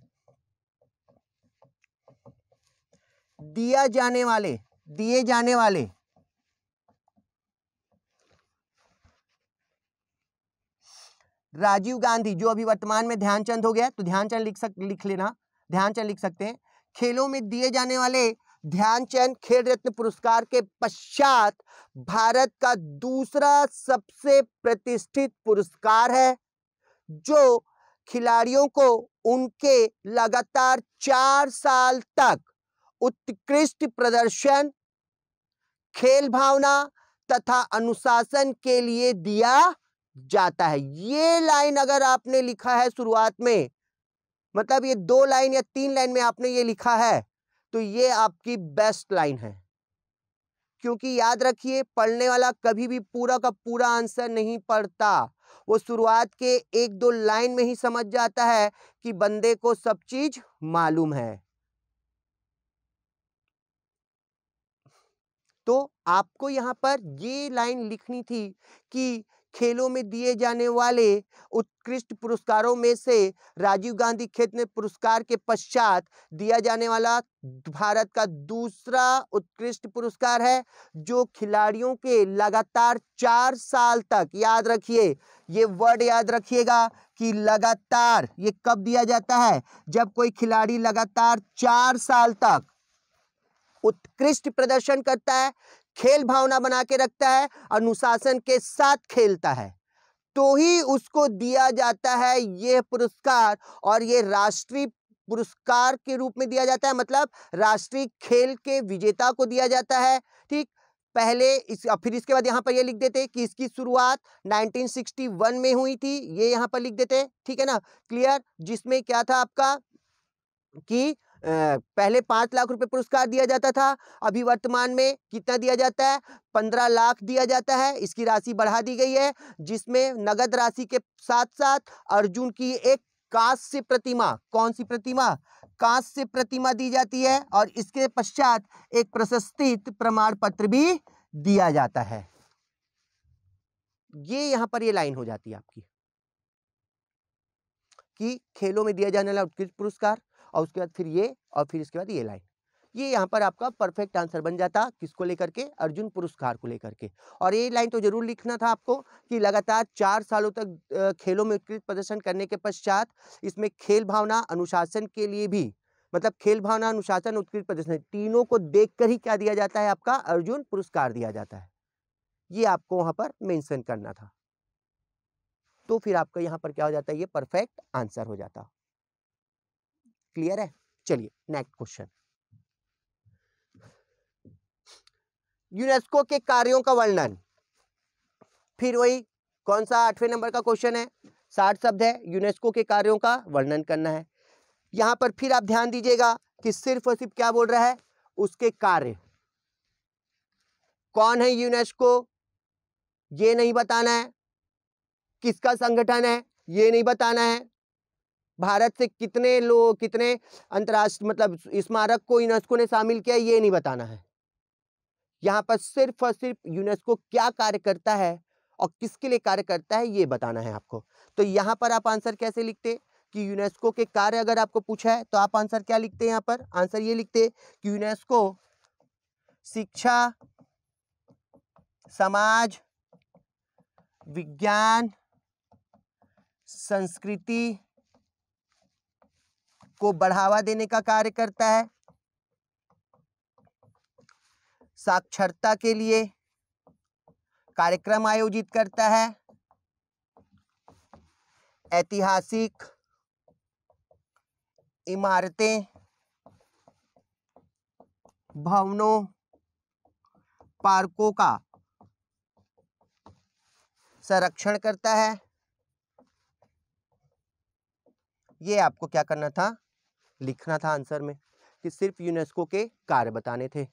दिया जाने वाले दिए जाने वाले राजीव गांधी जो अभी वर्तमान में ध्यानचंद हो गया तो ध्यानचंद लिख सक लिख लेना ध्यानचंद लिख सकते हैं खेलों में दिए जाने वाले ध्यानचंद खेल रत्न पुरस्कार के पश्चात भारत का दूसरा सबसे प्रतिष्ठित पुरस्कार है जो खिलाड़ियों को उनके लगातार चार साल तक उत्कृष्ट प्रदर्शन खेल भावना तथा अनुशासन के लिए दिया जाता है ये लाइन अगर आपने लिखा है शुरुआत में मतलब ये दो लाइन या तीन लाइन में आपने ये लिखा है तो ये आपकी बेस्ट लाइन है क्योंकि याद रखिए पढ़ने वाला कभी भी पूरा का पूरा आंसर नहीं पढ़ता वो शुरुआत के एक दो लाइन में ही समझ जाता है कि बंदे को सब चीज मालूम है तो आपको यहां पर ये लाइन लिखनी थी कि खेलों में दिए जाने वाले उत्कृष्ट पुरस्कारों में से राजीव गांधी खेल पुरस्कार के पश्चात दिया जाने वाला भारत का दूसरा उत्कृष्ट पुरस्कार है जो खिलाड़ियों के लगातार चार साल तक याद रखिए ये वर्ड याद रखिएगा कि लगातार ये कब दिया जाता है जब कोई खिलाड़ी लगातार चार साल तक उत्कृष्ट प्रदर्शन करता है खेल भावना बना के रखता है अनुशासन के साथ खेलता है तो ही उसको दिया जाता है ये पुरस्कार और ये राष्ट्रीय पुरस्कार के रूप में दिया जाता है मतलब राष्ट्रीय खेल के विजेता को दिया जाता है ठीक पहले इस फिर इसके बाद यहाँ पर ये लिख देते कि इसकी शुरुआत 1961 में हुई थी ये यहाँ पर लिख देते ठीक है ना क्लियर जिसमें क्या था आपका कि पहले पांच लाख रुपए पुरस्कार दिया जाता था अभी वर्तमान में कितना दिया जाता है पंद्रह लाख दिया जाता है इसकी राशि बढ़ा दी गई है जिसमें नगद राशि के साथ साथ अर्जुन की एक कांस्य प्रतिमा कौन सी प्रतिमा कांस्य प्रतिमा दी जाती है और इसके पश्चात एक प्रशस्तित प्रमाण पत्र भी दिया जाता है ये यहां पर ये लाइन हो जाती है आपकी कि खेलों में दिया जाने वाला उत्कृष्ट पुरस्कार और उसके बाद फिर ये और फिर इसके बाद ये लाइन ये यहाँ पर आपका परफेक्ट आंसर बन जाता किसको लेकर के अर्जुन पुरस्कार को लेकर के और ये लाइन तो जरूर लिखना था आपको कि लगातार चार सालों तक खेलों में उत्कृष्ट प्रदर्शन करने के पश्चात इसमें खेल भावना अनुशासन के लिए भी मतलब खेल भावना अनुशासन उत्कृष्ट प्रदर्शन तीनों को देखकर ही क्या दिया जाता है आपका अर्जुन पुरस्कार दिया जाता है ये आपको वहाँ पर मेंशन करना था तो फिर आपका यहाँ पर क्या हो जाता है ये परफेक्ट आंसर हो जाता क्लियर है चलिए नेक्स्ट क्वेश्चन यूनेस्को के कार्यों का वर्णन फिर वही कौन सा आठवें नंबर का क्वेश्चन है साठ शब्द है यूनेस्को के कार्यों का वर्णन करना है यहां पर फिर आप ध्यान दीजिएगा कि सिर्फ और सिर्फ क्या बोल रहा है उसके कार्य कौन है यूनेस्को ये नहीं बताना है किसका संगठन है ये नहीं बताना है भारत से कितने लोग कितने अंतर्राष्ट्रीय मतलब स्मारक को यूनेस्को ने शामिल किया ये नहीं बताना है यहाँ पर सिर्फ और सिर्फ यूनेस्को क्या कार्य करता है और किसके लिए कार्य करता है ये बताना है आपको तो यहाँ पर आप आंसर कैसे लिखते कि यूनेस्को के कार्य अगर आपको पूछा है तो आप आंसर क्या लिखते हैं यहाँ पर आंसर ये लिखते कि यूनेस्को शिक्षा समाज विज्ञान संस्कृति को बढ़ावा देने का कार्य करता है साक्षरता के लिए कार्यक्रम आयोजित करता है ऐतिहासिक इमारतें भवनों पार्कों का संरक्षण करता है ये आपको क्या करना था लिखना था आंसर में कि सिर्फ यूनेस्को के कार्य बताने थे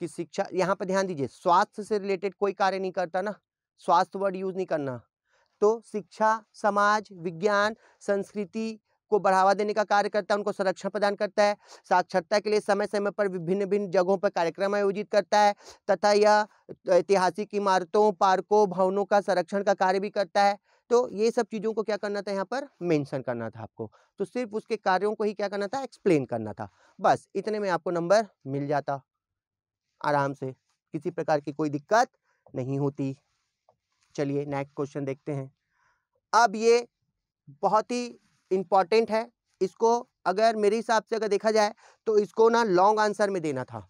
कि शिक्षा यहाँ पर ध्यान दीजिए स्वास्थ्य से रिलेटेड कोई कार्य नहीं करता ना स्वास्थ्य वर्ड यूज नहीं करना तो शिक्षा समाज विज्ञान संस्कृति को बढ़ावा देने का कार्य करता है उनको संरक्षण प्रदान करता है साक्षरता के लिए समय समय पर विभिन्न भिन्न जगहों पर कार्यक्रम आयोजित करता है तथा यह ऐतिहासिक इमारतों पार्कों भवनों का संरक्षण का कार्य भी करता है तो ये सब चीज़ों को क्या करना था यहाँ पर मेंशन करना था आपको तो सिर्फ उसके कार्यों को ही क्या करना था एक्सप्लेन करना था बस इतने में आपको नंबर मिल जाता आराम से किसी प्रकार की कोई दिक्कत नहीं होती चलिए नेक्स्ट क्वेश्चन देखते हैं अब ये बहुत ही इम्पॉर्टेंट है इसको अगर मेरे हिसाब से अगर देखा जाए तो इसको ना लॉन्ग आंसर में देना था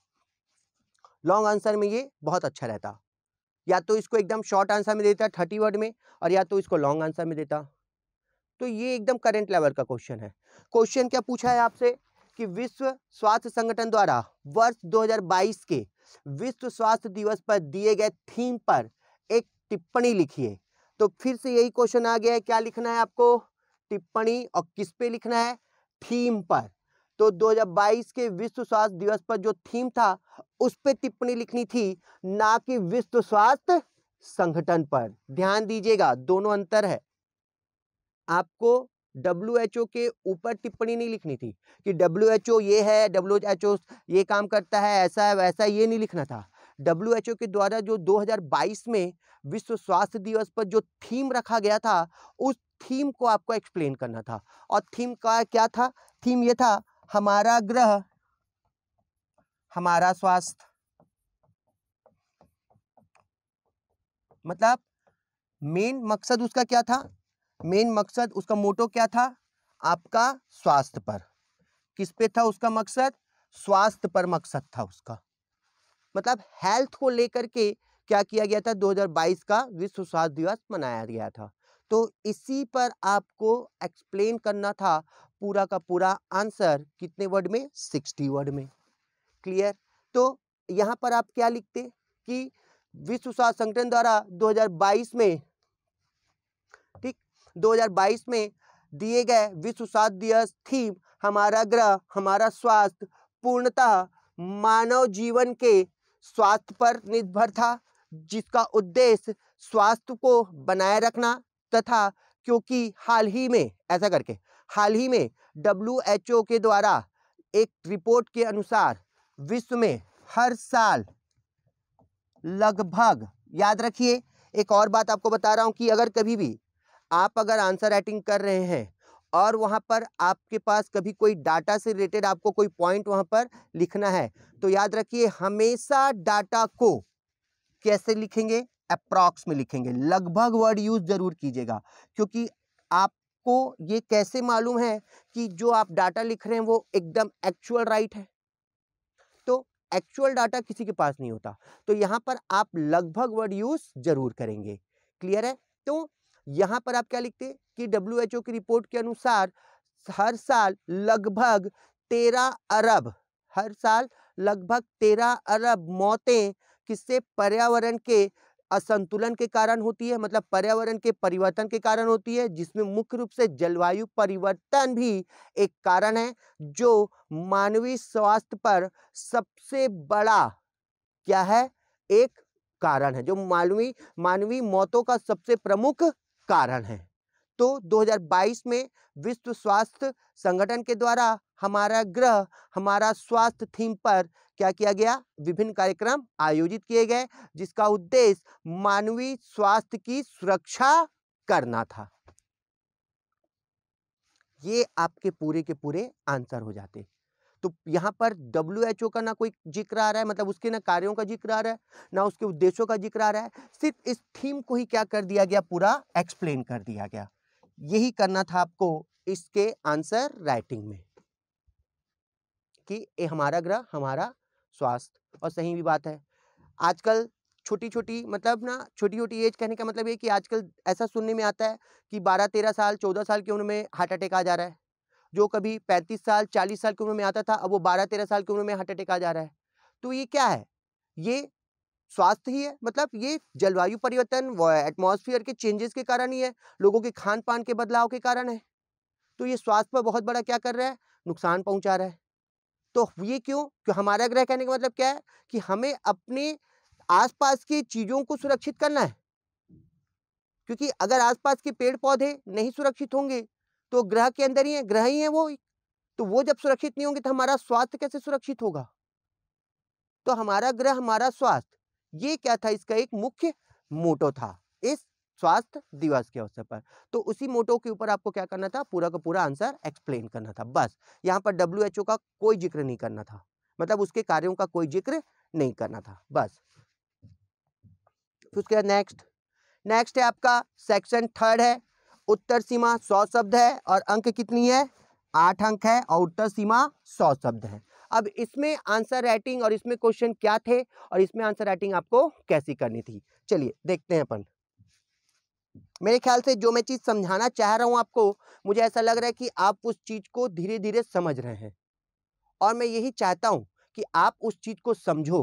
लॉन्ग आंसर में ये बहुत अच्छा रहता या तो इसको एकदम शॉर्ट आंसर में देता थर्टी वर्ड में और या तो इसको लॉन्ग आंसर में देता तो ये एकदम करेंट लेवल का क्वेश्चन है क्वेश्चन क्या पूछा है आपसे कि विश्व स्वास्थ्य संगठन द्वारा वर्ष 2022 के विश्व स्वास्थ्य दिवस पर दिए गए थीम पर एक टिप्पणी लिखिए तो फिर से यही क्वेश्चन आ गया है क्या लिखना है आपको टिप्पणी और किस पे लिखना है थीम पर तो 2022 के विश्व स्वास्थ्य दिवस पर जो थीम था उस पर टिप्पणी लिखनी थी ना कि विश्व स्वास्थ्य संगठन पर ध्यान दीजिएगा दोनों अंतर है आपको डब्ल्यू के ऊपर टिप्पणी नहीं लिखनी थी कि डब्ल्यू ये है डब्ल्यू ये काम करता है ऐसा है वैसा ये नहीं लिखना था डब्ल्यू के द्वारा जो 2022 में विश्व स्वास्थ्य दिवस पर जो थीम रखा गया था उस थीम को आपको एक्सप्लेन करना था और थीम का क्या था थीम ये था हमारा ग्रह हमारा स्वास्थ्य मतलब मेन मकसद उसका क्या था मेन मकसद उसका मोटो क्या था आपका स्वास्थ्य पर किस पे था उसका मकसद स्वास्थ्य पर मकसद था उसका मतलब हेल्थ को लेकर के क्या किया गया था 2022 का विश्व स्वास्थ्य दिवस मनाया गया था तो इसी पर आपको एक्सप्लेन करना था पूरा का पूरा आंसर कितने वर्ड में सिक्सटी वर्ड में क्लियर तो यहाँ पर आप क्या लिखते कि विश्व स्वास्थ्य संगठन द्वारा 2022 में ठीक 2022 में दिए गए विश्व स्वास्थ्य दिवस थीम हमारा ग्रह हमारा स्वास्थ्य पूर्णतः मानव जीवन के स्वास्थ्य पर निर्भर था जिसका उद्देश्य स्वास्थ्य को बनाए रखना तथा क्योंकि हाल ही में ऐसा करके हाल ही में डब्ल्यू के द्वारा एक रिपोर्ट के अनुसार विश्व में हर साल लगभग याद रखिए एक और बात आपको बता रहा हूँ कि अगर कभी भी आप अगर आंसर राइटिंग कर रहे हैं और वहाँ पर आपके पास कभी कोई डाटा से रिलेटेड आपको कोई पॉइंट वहाँ पर लिखना है तो याद रखिए हमेशा डाटा को कैसे लिखेंगे अप्रॉक्स में लिखेंगे लगभग वर्ड यूज जरूर कीजिएगा क्योंकि आपको ये कैसे मालूम है कि जो आप डाटा लिख रहे हैं वो एकदम एक्चुअल राइट है तो एक्चुअल डाटा किसी के पास नहीं होता तो यहाँ पर आप लगभग वर्ड यूज जरूर करेंगे क्लियर है तो यहाँ पर आप क्या लिखते हैं कि डब्ल्यू की रिपोर्ट के अनुसार हर साल लगभग तेरह अरब हर साल लगभग तेरह अरब मौतें किससे पर्यावरण के असंतुलन के कारण होती है मतलब पर्यावरण के परिवर्तन के कारण होती है जिसमें मुख्य रूप से जलवायु परिवर्तन भी एक कारण है जो मानवीय स्वास्थ्य पर सबसे बड़ा क्या है एक कारण है जो मानवीय मानवीय मौतों का सबसे प्रमुख कारण है तो 2022 में विश्व स्वास्थ्य संगठन के द्वारा हमारा ग्रह हमारा स्वास्थ्य थीम पर क्या किया गया विभिन्न कार्यक्रम आयोजित किए गए जिसका उद्देश्य मानवीय स्वास्थ्य की सुरक्षा करना था ये आपके पूरे के पूरे आंसर हो जाते तो यहाँ पर डब्ल्यू का ना कोई जिक्र आ रहा है मतलब उसके ना कार्यों का जिक्र आ रहा है ना उसके उद्देश्यों का जिक्र आ रहा है सिर्फ इस थीम को ही क्या कर दिया गया पूरा एक्सप्लेन कर दिया गया यही करना था आपको इसके आंसर राइटिंग में कि ये हमारा ग्रह हमारा स्वास्थ्य और सही भी बात है आजकल छोटी छोटी मतलब ना छोटी छोटी एज कहने का मतलब ये कि आजकल ऐसा सुनने में आता है कि बारह तेरह साल चौदह साल की उम्र में हार्ट अटैक आ जा रहा है जो कभी पैंतीस साल चालीस साल की उम्र में आता था अब वो बारह तेरह साल की उम्र में हार्ट अटैक आ जा रहा है तो ये क्या है ये स्वास्थ्य ही है मतलब ये जलवायु परिवर्तन व एटमोसफियर के चेंजेस के कारण ही है लोगों के खान पान के बदलाव के कारण है तो ये स्वास्थ्य पर बहुत बड़ा क्या कर रहा है नुकसान पहुंचा रहा है तो ये क्यों क्यों हमारा ग्रह कहने का मतलब क्या है कि हमें अपने आसपास की चीज़ों को सुरक्षित करना है क्योंकि अगर आसपास के पेड़ पौधे नहीं सुरक्षित होंगे तो ग्रह के अंदर ही है ग्रह ही है वो तो वो जब सुरक्षित नहीं होंगे तो हमारा स्वास्थ्य कैसे सुरक्षित होगा तो हमारा ग्रह हमारा स्वास्थ्य ये क्या था इसका एक मुख्य मोटो था इस स्वास्थ्य दिवस के अवसर पर तो उसी मोटो के ऊपर आपको क्या करना था पूरा का पूरा आंसर एक्सप्लेन करना था बस यहाँ पर डब्ल्यू का कोई जिक्र नहीं करना था मतलब उसके कार्यों का कोई जिक्र नहीं करना था बस उसके बाद नेक्स्ट नेक्स्ट है आपका सेक्शन थर्ड है उत्तर सीमा सौ शब्द है और अंक कितनी है आठ अंक है और उत्तर सीमा सौ शब्द है अब इसमें आंसर राइटिंग और इसमें क्वेश्चन क्या थे और इसमें आंसर राइटिंग आपको कैसी करनी थी चलिए देखते हैं अपन मेरे ख्याल से जो मैं चीज़ समझाना चाह रहा हूँ आपको मुझे ऐसा लग रहा है कि आप उस चीज़ को धीरे धीरे समझ रहे हैं और मैं यही चाहता हूँ कि आप उस चीज़ को समझो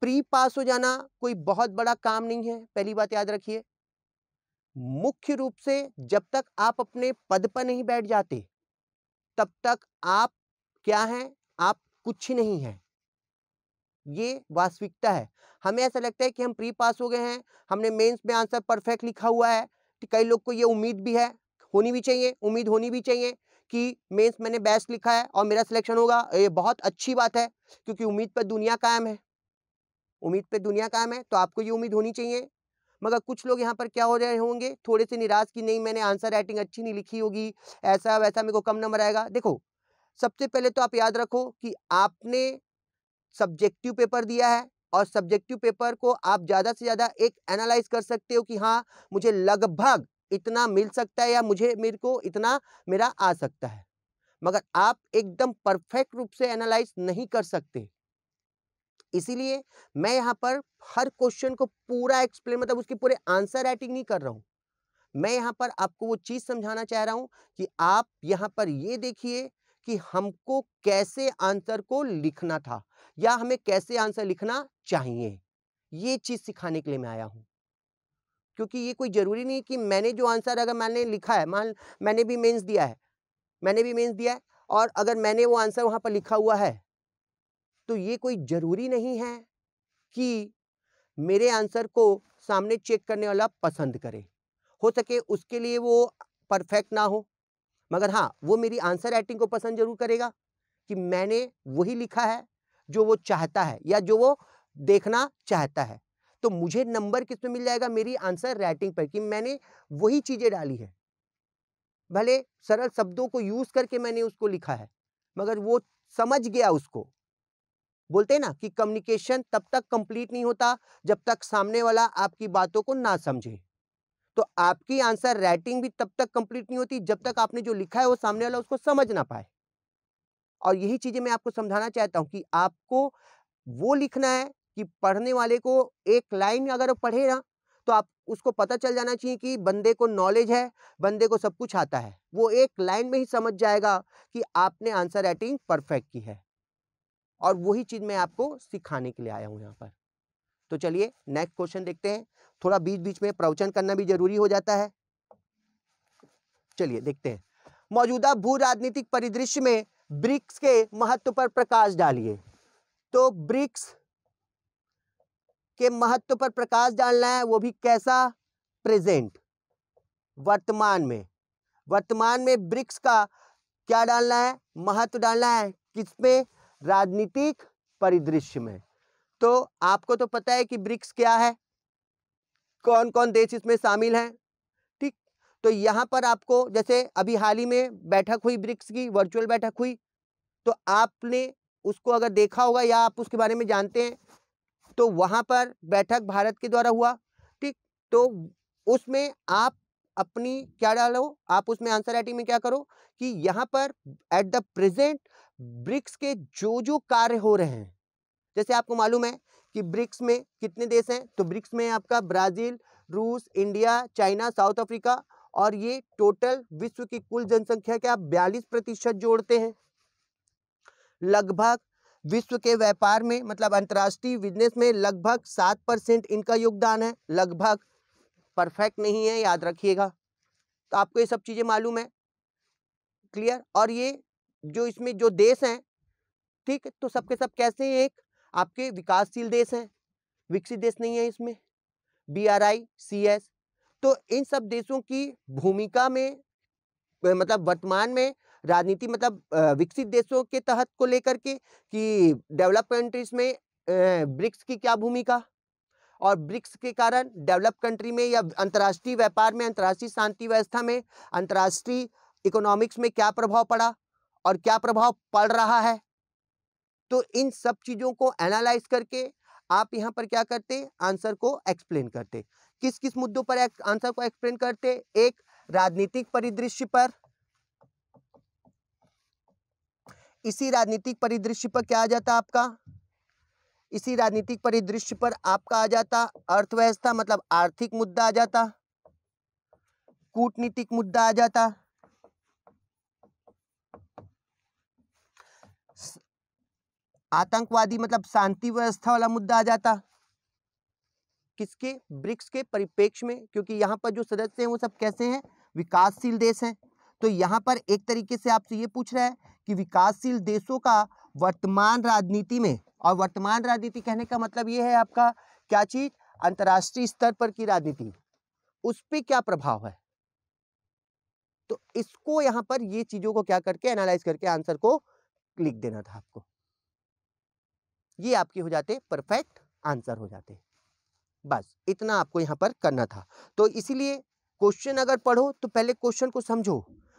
प्री पास हो जाना कोई बहुत बड़ा काम नहीं है पहली बात याद रखिए मुख्य रूप से जब तक आप अपने पद पर नहीं बैठ जाते तब तक आप क्या हैं आप कुछ नहीं हैं ये वास्तविकता है हमें ऐसा लगता है कि हम प्री पास हो गए हैं हमने मेंस में आंसर परफेक्ट लिखा हुआ है कई लोग को ये उम्मीद भी है होनी भी चाहिए उम्मीद होनी भी चाहिए कि मेंस मैंने बेस्ट लिखा है और मेरा सिलेक्शन होगा ये बहुत अच्छी बात है क्योंकि उम्मीद पर दुनिया कायम है उम्मीद पर दुनिया कायम है तो आपको ये उम्मीद होनी चाहिए मगर कुछ लोग यहाँ पर क्या हो रहे होंगे थोड़े से निराश कि नहीं मैंने आंसर राइटिंग अच्छी नहीं लिखी होगी ऐसा वैसा मेरे को कम नंबर आएगा देखो सबसे पहले तो आप याद रखो कि आपने सब्जेक्टिव पेपर दिया है और सब्जेक्टिव पेपर को आप ज़्यादा से ज़्यादा एक एनालाइज कर सकते हो कि हाँ मुझे लगभग इतना मिल सकता है या मुझे मेरे को इतना मेरा आ सकता है मगर आप एकदम परफेक्ट रूप से एनालाइज नहीं कर सकते इसीलिए मैं यहाँ पर हर क्वेश्चन को पूरा एक्सप्लेन मतलब उसकी पूरे आंसर राइटिंग नहीं कर रहा हूँ मैं यहाँ पर आपको वो चीज़ समझाना चाह रहा हूँ कि आप यहाँ पर ये देखिए कि हमको कैसे आंसर को लिखना था या हमें कैसे आंसर लिखना चाहिए ये चीज़ सिखाने के लिए मैं आया हूं क्योंकि ये कोई ज़रूरी नहीं कि मैंने जो आंसर अगर मैंने लिखा है मान मैंने भी मेंस दिया है मैंने भी मेंस दिया है और अगर मैंने वो आंसर वहां पर लिखा हुआ है तो ये कोई ज़रूरी नहीं है कि मेरे आंसर को सामने चेक करने वाला पसंद करे हो सके उसके लिए वो परफेक्ट ना हो मगर हाँ वो मेरी आंसर राइटिंग को पसंद जरूर करेगा कि मैंने वही लिखा है जो वो चाहता है या जो वो देखना चाहता है तो मुझे नंबर किस में मिल जाएगा मेरी आंसर राइटिंग पर कि मैंने वही चीज़ें डाली है भले सरल शब्दों को यूज़ करके मैंने उसको लिखा है मगर वो समझ गया उसको बोलते हैं ना कि कम्युनिकेशन तब तक कंप्लीट नहीं होता जब तक सामने वाला आपकी बातों को ना समझे तो आपकी आंसर राइटिंग भी तब तक कंप्लीट नहीं होती जब तक आपने जो लिखा है वो सामने वाला उसको समझ ना पाए और यही चीज़ें मैं आपको समझाना चाहता हूं कि आपको वो लिखना है कि पढ़ने वाले को एक लाइन अगर पढ़े ना तो आप उसको पता चल जाना चाहिए कि बंदे को नॉलेज है बंदे को सब कुछ आता है वो एक लाइन में ही समझ जाएगा कि आपने आंसर राइटिंग परफेक्ट की है और वही चीज़ मैं आपको सिखाने के लिए आया हूं यहाँ पर तो चलिए नेक्स्ट क्वेश्चन देखते हैं थोड़ा बीच बीच में प्रवचन करना भी जरूरी हो जाता है चलिए देखते हैं मौजूदा भू राजनीतिक परिदृश्य में ब्रिक्स के महत्व पर प्रकाश डालिए तो ब्रिक्स के महत्व पर प्रकाश डालना है वो भी कैसा प्रेजेंट वर्तमान में वर्तमान में ब्रिक्स का क्या डालना है महत्व डालना है किसमें राजनीतिक परिदृश्य में तो आपको तो पता है कि ब्रिक्स क्या है कौन कौन देश इसमें शामिल हैं ठीक तो यहाँ पर आपको जैसे अभी हाल ही में बैठक हुई ब्रिक्स की वर्चुअल बैठक हुई तो आपने उसको अगर देखा होगा या आप उसके बारे में जानते हैं तो वहाँ पर बैठक भारत के द्वारा हुआ ठीक तो उसमें आप अपनी क्या डालो आप उसमें आंसर राइटिंग में क्या करो कि यहाँ पर एट द प्रेजेंट ब्रिक्स के जो जो कार्य हो रहे हैं जैसे आपको मालूम है कि ब्रिक्स में कितने देश हैं तो ब्रिक्स में आपका ब्राज़ील रूस इंडिया चाइना साउथ अफ्रीका और ये टोटल विश्व की कुल जनसंख्या के आप बयालीस प्रतिशत जोड़ते हैं लगभग विश्व के व्यापार में मतलब अंतर्राष्ट्रीय बिजनेस में लगभग सात परसेंट इनका योगदान है लगभग परफेक्ट नहीं है याद रखिएगा तो आपको ये सब चीज़ें मालूम है क्लियर और ये जो इसमें जो देश हैं ठीक तो सबके सब कैसे एक आपके विकासशील देश हैं विकसित देश नहीं है इसमें B R I C S तो इन सब देशों की भूमिका में मतलब वर्तमान में राजनीति मतलब विकसित देशों के तहत को लेकर के कि डेवलप कंट्रीज में ब्रिक्स की क्या भूमिका और ब्रिक्स के कारण डेवलप कंट्री में या अंतर्राष्ट्रीय व्यापार में अंतर्राष्ट्रीय शांति व्यवस्था में अंतर्राष्ट्रीय इकोनॉमिक्स में क्या प्रभाव पड़ा और क्या प्रभाव पड़ रहा है तो इन सब चीज़ों को एनालाइज करके आप यहाँ पर क्या करते आंसर को एक्सप्लेन करते किस किस मुद्दों पर आंसर को एक्सप्लेन करते एक राजनीतिक परिदृश्य पर इसी राजनीतिक परिदृश्य पर क्या आ जाता आपका इसी राजनीतिक परिदृश्य पर आपका आ जाता अर्थव्यवस्था मतलब आर्थिक मुद्दा आ जाता कूटनीतिक मुद्दा आ जाता आतंकवादी मतलब शांति व्यवस्था वाला मुद्दा आ जाता किसके ब्रिक्स के परिपेक्ष में क्योंकि यहाँ पर जो सदस्य हैं वो सब कैसे हैं विकासशील देश हैं तो यहाँ पर एक तरीके से आपसे ये पूछ रहा है कि विकासशील देशों का वर्तमान राजनीति में और वर्तमान राजनीति कहने का मतलब ये है आपका क्या चीज अंतर्राष्ट्रीय स्तर पर की राजनीति उस पर क्या प्रभाव है तो इसको यहाँ पर ये चीज़ों को क्या करके एनालाइज करके आंसर को लिख देना था आपको ये आपके हो जाते परफेक्ट आंसर हो जाते बस इतना आपको यहाँ पर करना था तो इसीलिए क्वेश्चन अगर पढ़ो तो पहले क्वेश्चन को समझो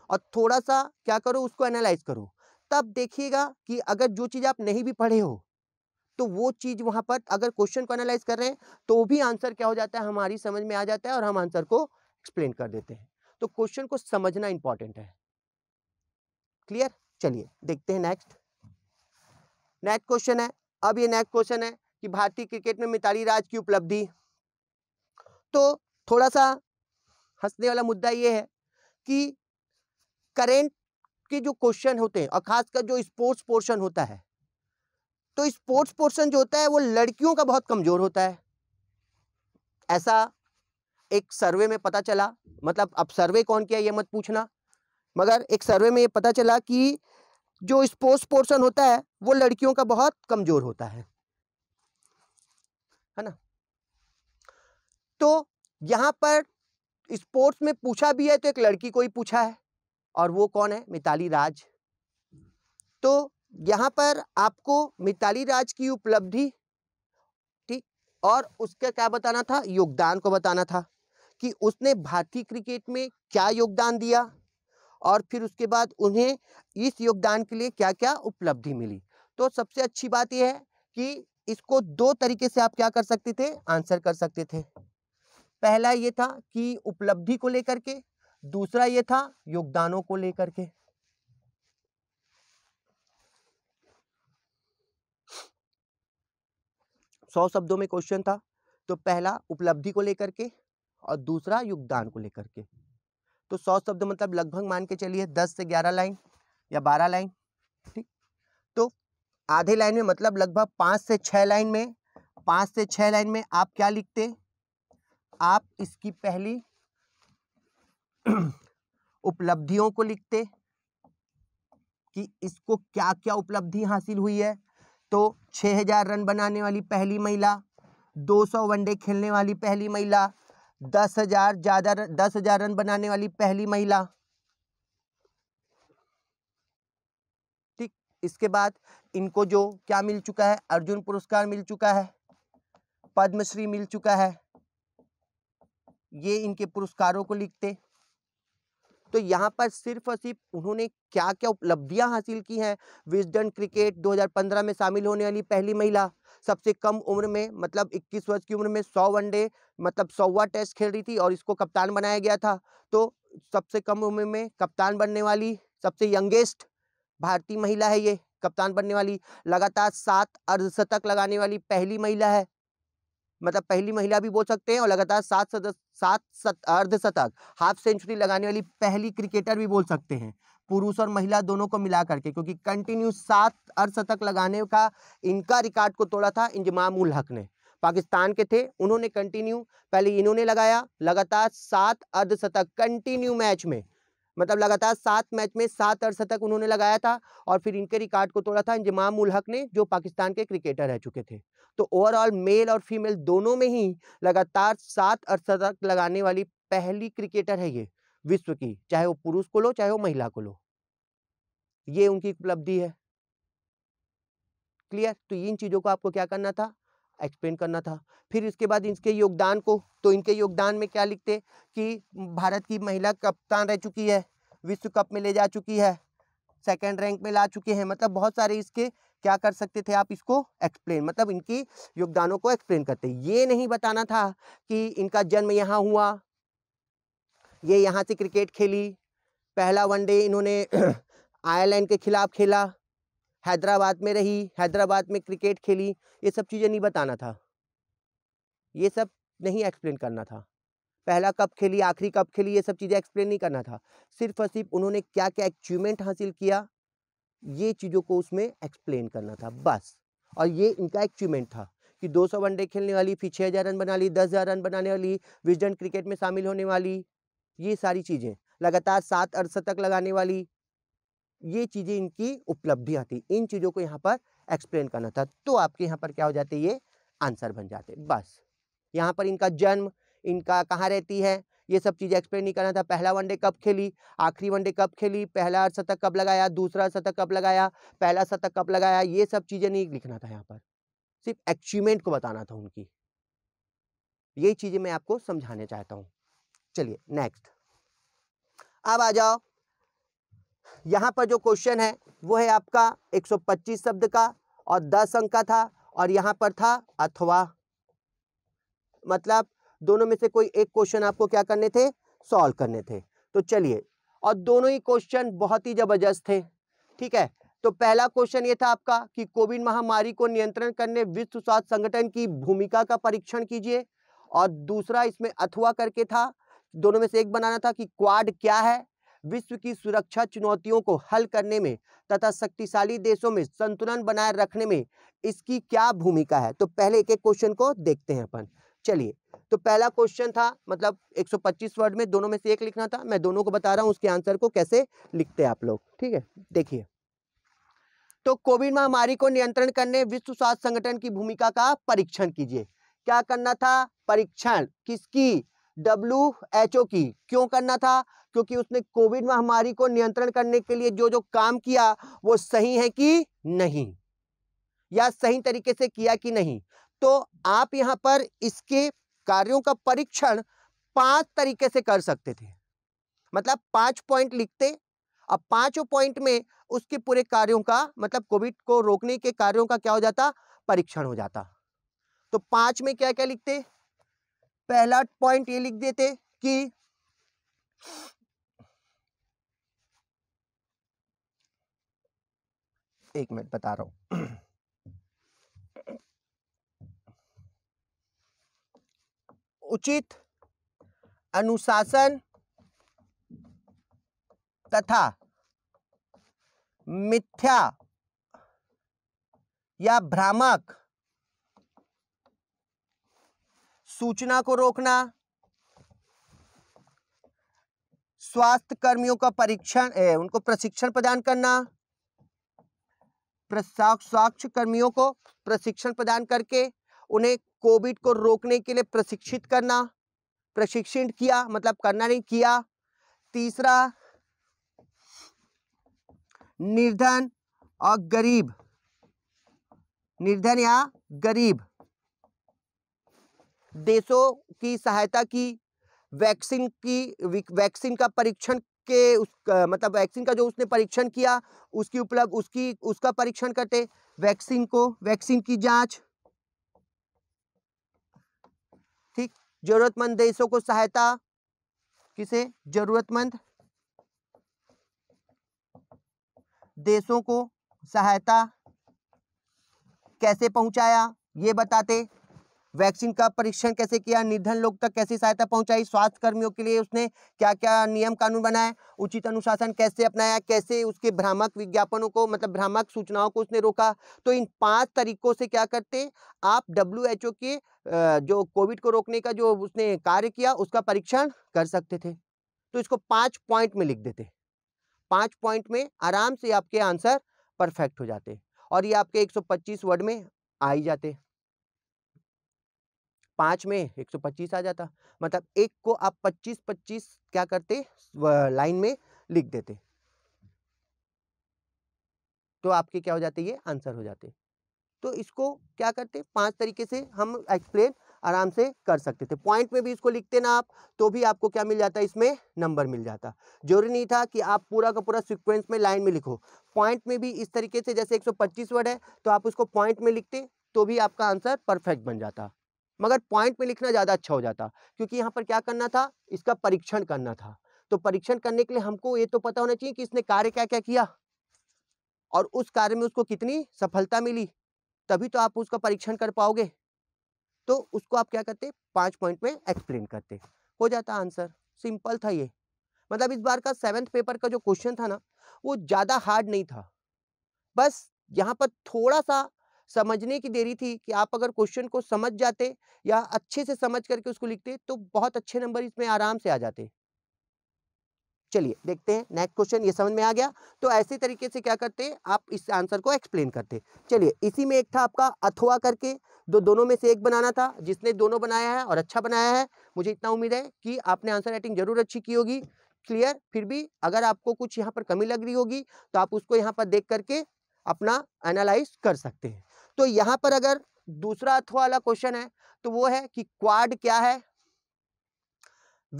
और थोड़ा सा क्या करो उसको एनालाइज करो तब देखिएगा कि अगर जो चीज़ आप नहीं भी पढ़े हो तो वो चीज़ वहाँ पर अगर क्वेश्चन को एनालाइज कर रहे हैं तो भी आंसर क्या हो जाता है हमारी समझ में आ जाता है और हम आंसर को एक्सप्लेन कर देते हैं तो क्वेश्चन को समझना इंपॉर्टेंट है क्लियर चलिए देखते हैं नेक्स्ट नेक्स्ट क्वेश्चन है अब ये नेक्स्ट क्वेश्चन है कि भारतीय क्रिकेट में मिताली राज की उपलब्धि तो थोड़ा सा हंसने वाला मुद्दा ये है कि करेंट के जो क्वेश्चन होते हैं और खासकर जो स्पोर्ट्स पोर्शन होता है तो स्पोर्ट्स पोर्शन जो होता है वो लड़कियों का बहुत कमज़ोर होता है ऐसा एक सर्वे में पता चला मतलब अब सर्वे कौन किया ये मत पूछना मगर एक सर्वे में ये पता चला कि जो स्पोर्ट्स पोर्सन होता है वो लड़कियों का बहुत कमज़ोर होता है है ना तो यहाँ पर स्पोर्ट्स में पूछा भी है तो एक लड़की को ही पूछा है और वो कौन है मिताली राज तो यहाँ पर आपको मिताली राज की उपलब्धि ठीक और उसका क्या बताना था योगदान को बताना था कि उसने भारतीय क्रिकेट में क्या योगदान दिया और फिर उसके बाद उन्हें इस योगदान के लिए क्या क्या उपलब्धि मिली तो सबसे अच्छी बात यह है कि इसको दो तरीके से आप क्या कर सकते थे आंसर कर सकते थे पहला ये था कि उपलब्धि को लेकर के दूसरा ये था योगदानों को लेकर के सौ शब्दों में क्वेश्चन था तो पहला उपलब्धि को लेकर के और दूसरा योगदान को लेकर के तो सौ शब्द मतलब लगभग मान के चलिए दस से ग्यारह लाइन या बारह लाइन ठीक तो आधे लाइन में मतलब लगभग पाँच से छः लाइन में पाँच से छः लाइन में आप क्या लिखते आप इसकी पहली उपलब्धियों को लिखते कि इसको क्या क्या उपलब्धि हासिल हुई है तो 6000 रन बनाने वाली पहली महिला 200 वनडे खेलने वाली पहली महिला दस हजार ज्यादा दस हजार रन बनाने वाली पहली महिला ठीक इसके बाद इनको जो क्या मिल चुका है अर्जुन पुरस्कार मिल चुका है पद्मश्री मिल चुका है ये इनके पुरस्कारों को लिखते तो यहाँ पर सिर्फ और सिर्फ उन्होंने क्या क्या उपलब्धियां हासिल की हैं विजडन क्रिकेट 2015 में शामिल होने वाली पहली महिला सबसे कम उम्र में मतलब 21 वर्ष की उम्र में 100 वनडे मतलब सौवा टेस्ट खेल रही थी और इसको कप्तान बनाया गया था तो सबसे कम उम्र में कप्तान बनने वाली सबसे यंगेस्ट भारतीय महिला है ये कप्तान बनने वाली लगातार सात अर्धशतक लगाने वाली पहली महिला है मतलब पहली महिला भी बोल सकते हैं और लगातार सात सदस्य सात सत, अर्धशतक हाफ सेंचुरी लगाने वाली पहली क्रिकेटर भी बोल सकते हैं पुरुष और महिला दोनों को मिला करके क्योंकि कंटिन्यू सात अर्धशतक लगाने का इनका रिकॉर्ड को तोड़ा था इंजमाम उल हक ने पाकिस्तान के थे उन्होंने कंटिन्यू पहले इन्होंने लगाया लगातार सात अर्धशतक कंटिन्यू मैच में मतलब लगातार सात मैच में सात तक उन्होंने लगाया था और फिर इनके रिकॉर्ड को तोड़ा था इंजमाम उल हक ने जो पाकिस्तान के क्रिकेटर रह चुके थे तो ओवरऑल मेल और फीमेल दोनों में ही लगातार सात तक लगाने वाली पहली क्रिकेटर है ये विश्व की चाहे वो पुरुष को लो चाहे वो महिला को लो ये उनकी उपलब्धि है क्लियर तो इन चीज़ों को आपको क्या करना था एक्सप्लेन करना था फिर इसके बाद इनके योगदान को तो इनके योगदान में क्या लिखते कि भारत की महिला कप्तान रह चुकी है विश्व कप में ले जा चुकी है सेकेंड रैंक में ला चुके हैं मतलब बहुत सारे इसके क्या कर सकते थे आप इसको एक्सप्लेन मतलब इनकी योगदानों को एक्सप्लेन करते ये नहीं बताना था कि इनका जन्म यहाँ हुआ ये यहाँ से क्रिकेट खेली पहला वनडे इन्होंने आयरलैंड के खिलाफ खेला हैदराबाद में रही हैदराबाद में क्रिकेट खेली ये सब चीज़ें नहीं बताना था ये सब नहीं एक्सप्लेन करना था पहला कप खेली आखिरी कप खेली ये सब चीज़ें एक्सप्लेन नहीं करना था सिर्फ और सिर्फ उन्होंने क्या क्या अचीवमेंट हासिल किया ये चीज़ों को उसमें एक्सप्लेन करना था बस और ये इनका अचीवमेंट था कि 200 वनडे खेलने वाली फिर छः हज़ार रन बना ली दस हज़ार रन बनाने वाली विजडन क्रिकेट में शामिल होने वाली ये सारी चीज़ें लगातार सात तक लगाने वाली ये चीज़ें इनकी उपलब्धियाँ थी इन चीज़ों को यहाँ पर एक्सप्लेन करना था तो आपके यहाँ पर क्या हो जाते ये आंसर बन जाते बस यहाँ पर इनका जन्म इनका कहाँ रहती है ये सब चीज़ें एक्सप्लेन नहीं करना था पहला वनडे कब खेली आखिरी वनडे कब खेली पहला शतक कब लगाया दूसरा शतक कब लगाया पहला शतक कब लगाया ये सब चीज़ें नहीं लिखना था यहाँ पर सिर्फ अचीवमेंट को बताना था उनकी यही चीज़ें मैं आपको समझाने चाहता हूँ चलिए नेक्स्ट अब आ जाओ यहाँ पर जो क्वेश्चन है वो है आपका 125 शब्द का और 10 अंक का था और यहाँ पर था अथवा मतलब दोनों में से कोई एक क्वेश्चन आपको क्या करने थे सॉल्व करने थे तो चलिए और दोनों ही क्वेश्चन बहुत ही जबरदस्त थे ठीक है तो पहला क्वेश्चन ये था आपका कि कोविड महामारी को नियंत्रण करने विश्व स्वास्थ्य संगठन की भूमिका का परीक्षण कीजिए और दूसरा इसमें अथवा करके था दोनों में से एक बनाना था कि क्वाड क्या है विश्व की सुरक्षा चुनौतियों को हल करने में तथा शक्तिशाली देशों में संतुलन बनाए रखने में इसकी क्या भूमिका है तो पहले एक एक क्वेश्चन को देखते हैं अपन चलिए तो पहला क्वेश्चन था मतलब 125 वर्ड में दोनों में से एक लिखना था मैं दोनों को बता रहा हूँ उसके आंसर को कैसे लिखते हैं आप लोग ठीक है देखिए तो कोविड महामारी को नियंत्रण करने विश्व स्वास्थ्य संगठन की भूमिका का परीक्षण कीजिए क्या करना था परीक्षण किसकी डब्ल्यू एच ओ की क्यों करना था क्योंकि उसने कोविड महामारी को नियंत्रण करने के लिए जो जो काम किया वो सही है कि नहीं या सही तरीके से किया कि नहीं तो आप यहां पर इसके कार्यों का परीक्षण पांच तरीके से कर सकते थे मतलब पांच पॉइंट लिखते अब पांचों पॉइंट में उसके पूरे कार्यों का मतलब कोविड को रोकने के कार्यों का क्या हो जाता परीक्षण हो जाता तो पांच में क्या क्या लिखते पहला पॉइंट ये लिख देते कि एक मिनट बता रहा हूं उचित अनुशासन तथा मिथ्या या भ्रामक सूचना को रोकना स्वास्थ्य कर्मियों का परीक्षण उनको प्रशिक्षण प्रदान करना स्वास्थ्य कर्मियों को प्रशिक्षण प्रदान करके उन्हें कोविड को रोकने के लिए प्रशिक्षित करना प्रशिक्षित किया मतलब करना नहीं किया तीसरा निर्धन और गरीब निर्धन या गरीब देशों की सहायता की वैक्सीन की वैक्सीन का परीक्षण के उस मतलब वैक्सीन का जो उसने परीक्षण किया उसकी उपलब्ध उसकी उसका परीक्षण करते वैक्सीन को वैक्सीन की जांच ठीक जरूरतमंद देशों को सहायता किसे जरूरतमंद देशों को सहायता कैसे पहुंचाया ये बताते वैक्सीन का परीक्षण कैसे किया निर्धन लोग तक कैसी सहायता पहुंचाई स्वास्थ्य कर्मियों के लिए उसने क्या क्या नियम कानून बनाए उचित अनुशासन कैसे अपनाया कैसे उसके भ्रामक विज्ञापनों को मतलब भ्रामक सूचनाओं को उसने रोका तो इन पाँच तरीकों से क्या करते आप डब्ल्यू के जो कोविड को रोकने का जो उसने कार्य किया उसका परीक्षण कर सकते थे तो इसको पाँच पॉइंट में लिख देते पाँच पॉइंट में आराम से आपके आंसर परफेक्ट हो जाते और ये आपके 125 वर्ड में आ ही जाते पाँच में एक सौ पच्चीस आ जाता मतलब एक को आप पच्चीस पच्चीस क्या करते लाइन में लिख देते तो आपके क्या हो जाते ये आंसर हो जाते तो इसको क्या करते पांच तरीके से हम एक्सप्लेन आराम से कर सकते थे पॉइंट में भी इसको लिखते ना आप तो भी आपको क्या मिल जाता इसमें नंबर मिल जाता जरूरी नहीं था कि आप पूरा का पूरा सीक्वेंस में लाइन में लिखो पॉइंट में भी इस तरीके से जैसे 125 वर्ड है तो आप उसको पॉइंट में लिखते तो भी आपका आंसर परफेक्ट बन जाता मगर पॉइंट में लिखना ज़्यादा अच्छा हो जाता क्योंकि यहाँ पर क्या करना था इसका परीक्षण करना था तो परीक्षण करने के लिए हमको ये तो पता होना चाहिए कि इसने कार्य क्या क्या किया और उस कार्य में उसको कितनी सफलता मिली तभी तो आप उसका परीक्षण कर पाओगे तो उसको आप क्या करते पाँच पॉइंट में एक्सप्लेन करते हो जाता आंसर सिंपल था ये मतलब इस बार का सेवन्थ पेपर का जो क्वेश्चन था ना वो ज़्यादा हार्ड नहीं था बस यहाँ पर थोड़ा सा समझने की देरी थी कि आप अगर क्वेश्चन को समझ जाते या अच्छे से समझ करके उसको लिखते तो बहुत अच्छे नंबर इसमें आराम से आ जाते चलिए देखते हैं नेक्स्ट क्वेश्चन ये समझ में आ गया तो ऐसे तरीके से क्या करते हैं आप इस आंसर को एक्सप्लेन करते चलिए इसी में एक था आपका अथवा करके दो दोनों में से एक बनाना था जिसने दोनों बनाया है और अच्छा बनाया है मुझे इतना उम्मीद है कि आपने आंसर राइटिंग जरूर अच्छी की होगी क्लियर फिर भी अगर आपको कुछ यहाँ पर कमी लग रही होगी तो आप उसको यहाँ पर देख करके अपना एनालाइज कर सकते हैं तो यहां पर अगर दूसरा अथवा वाला क्वेश्चन है तो वो है कि क्वाड क्या है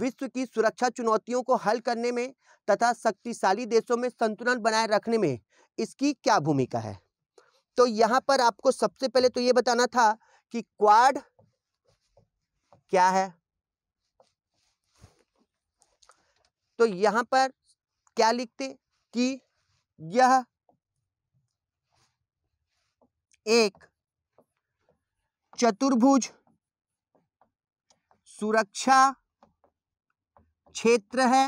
विश्व की सुरक्षा चुनौतियों को हल करने में तथा शक्तिशाली देशों में संतुलन बनाए रखने में इसकी क्या भूमिका है तो यहां पर आपको सबसे पहले तो ये बताना था कि क्वाड क्या है तो यहां पर क्या लिखते कि यह एक चतुर्भुज सुरक्षा क्षेत्र है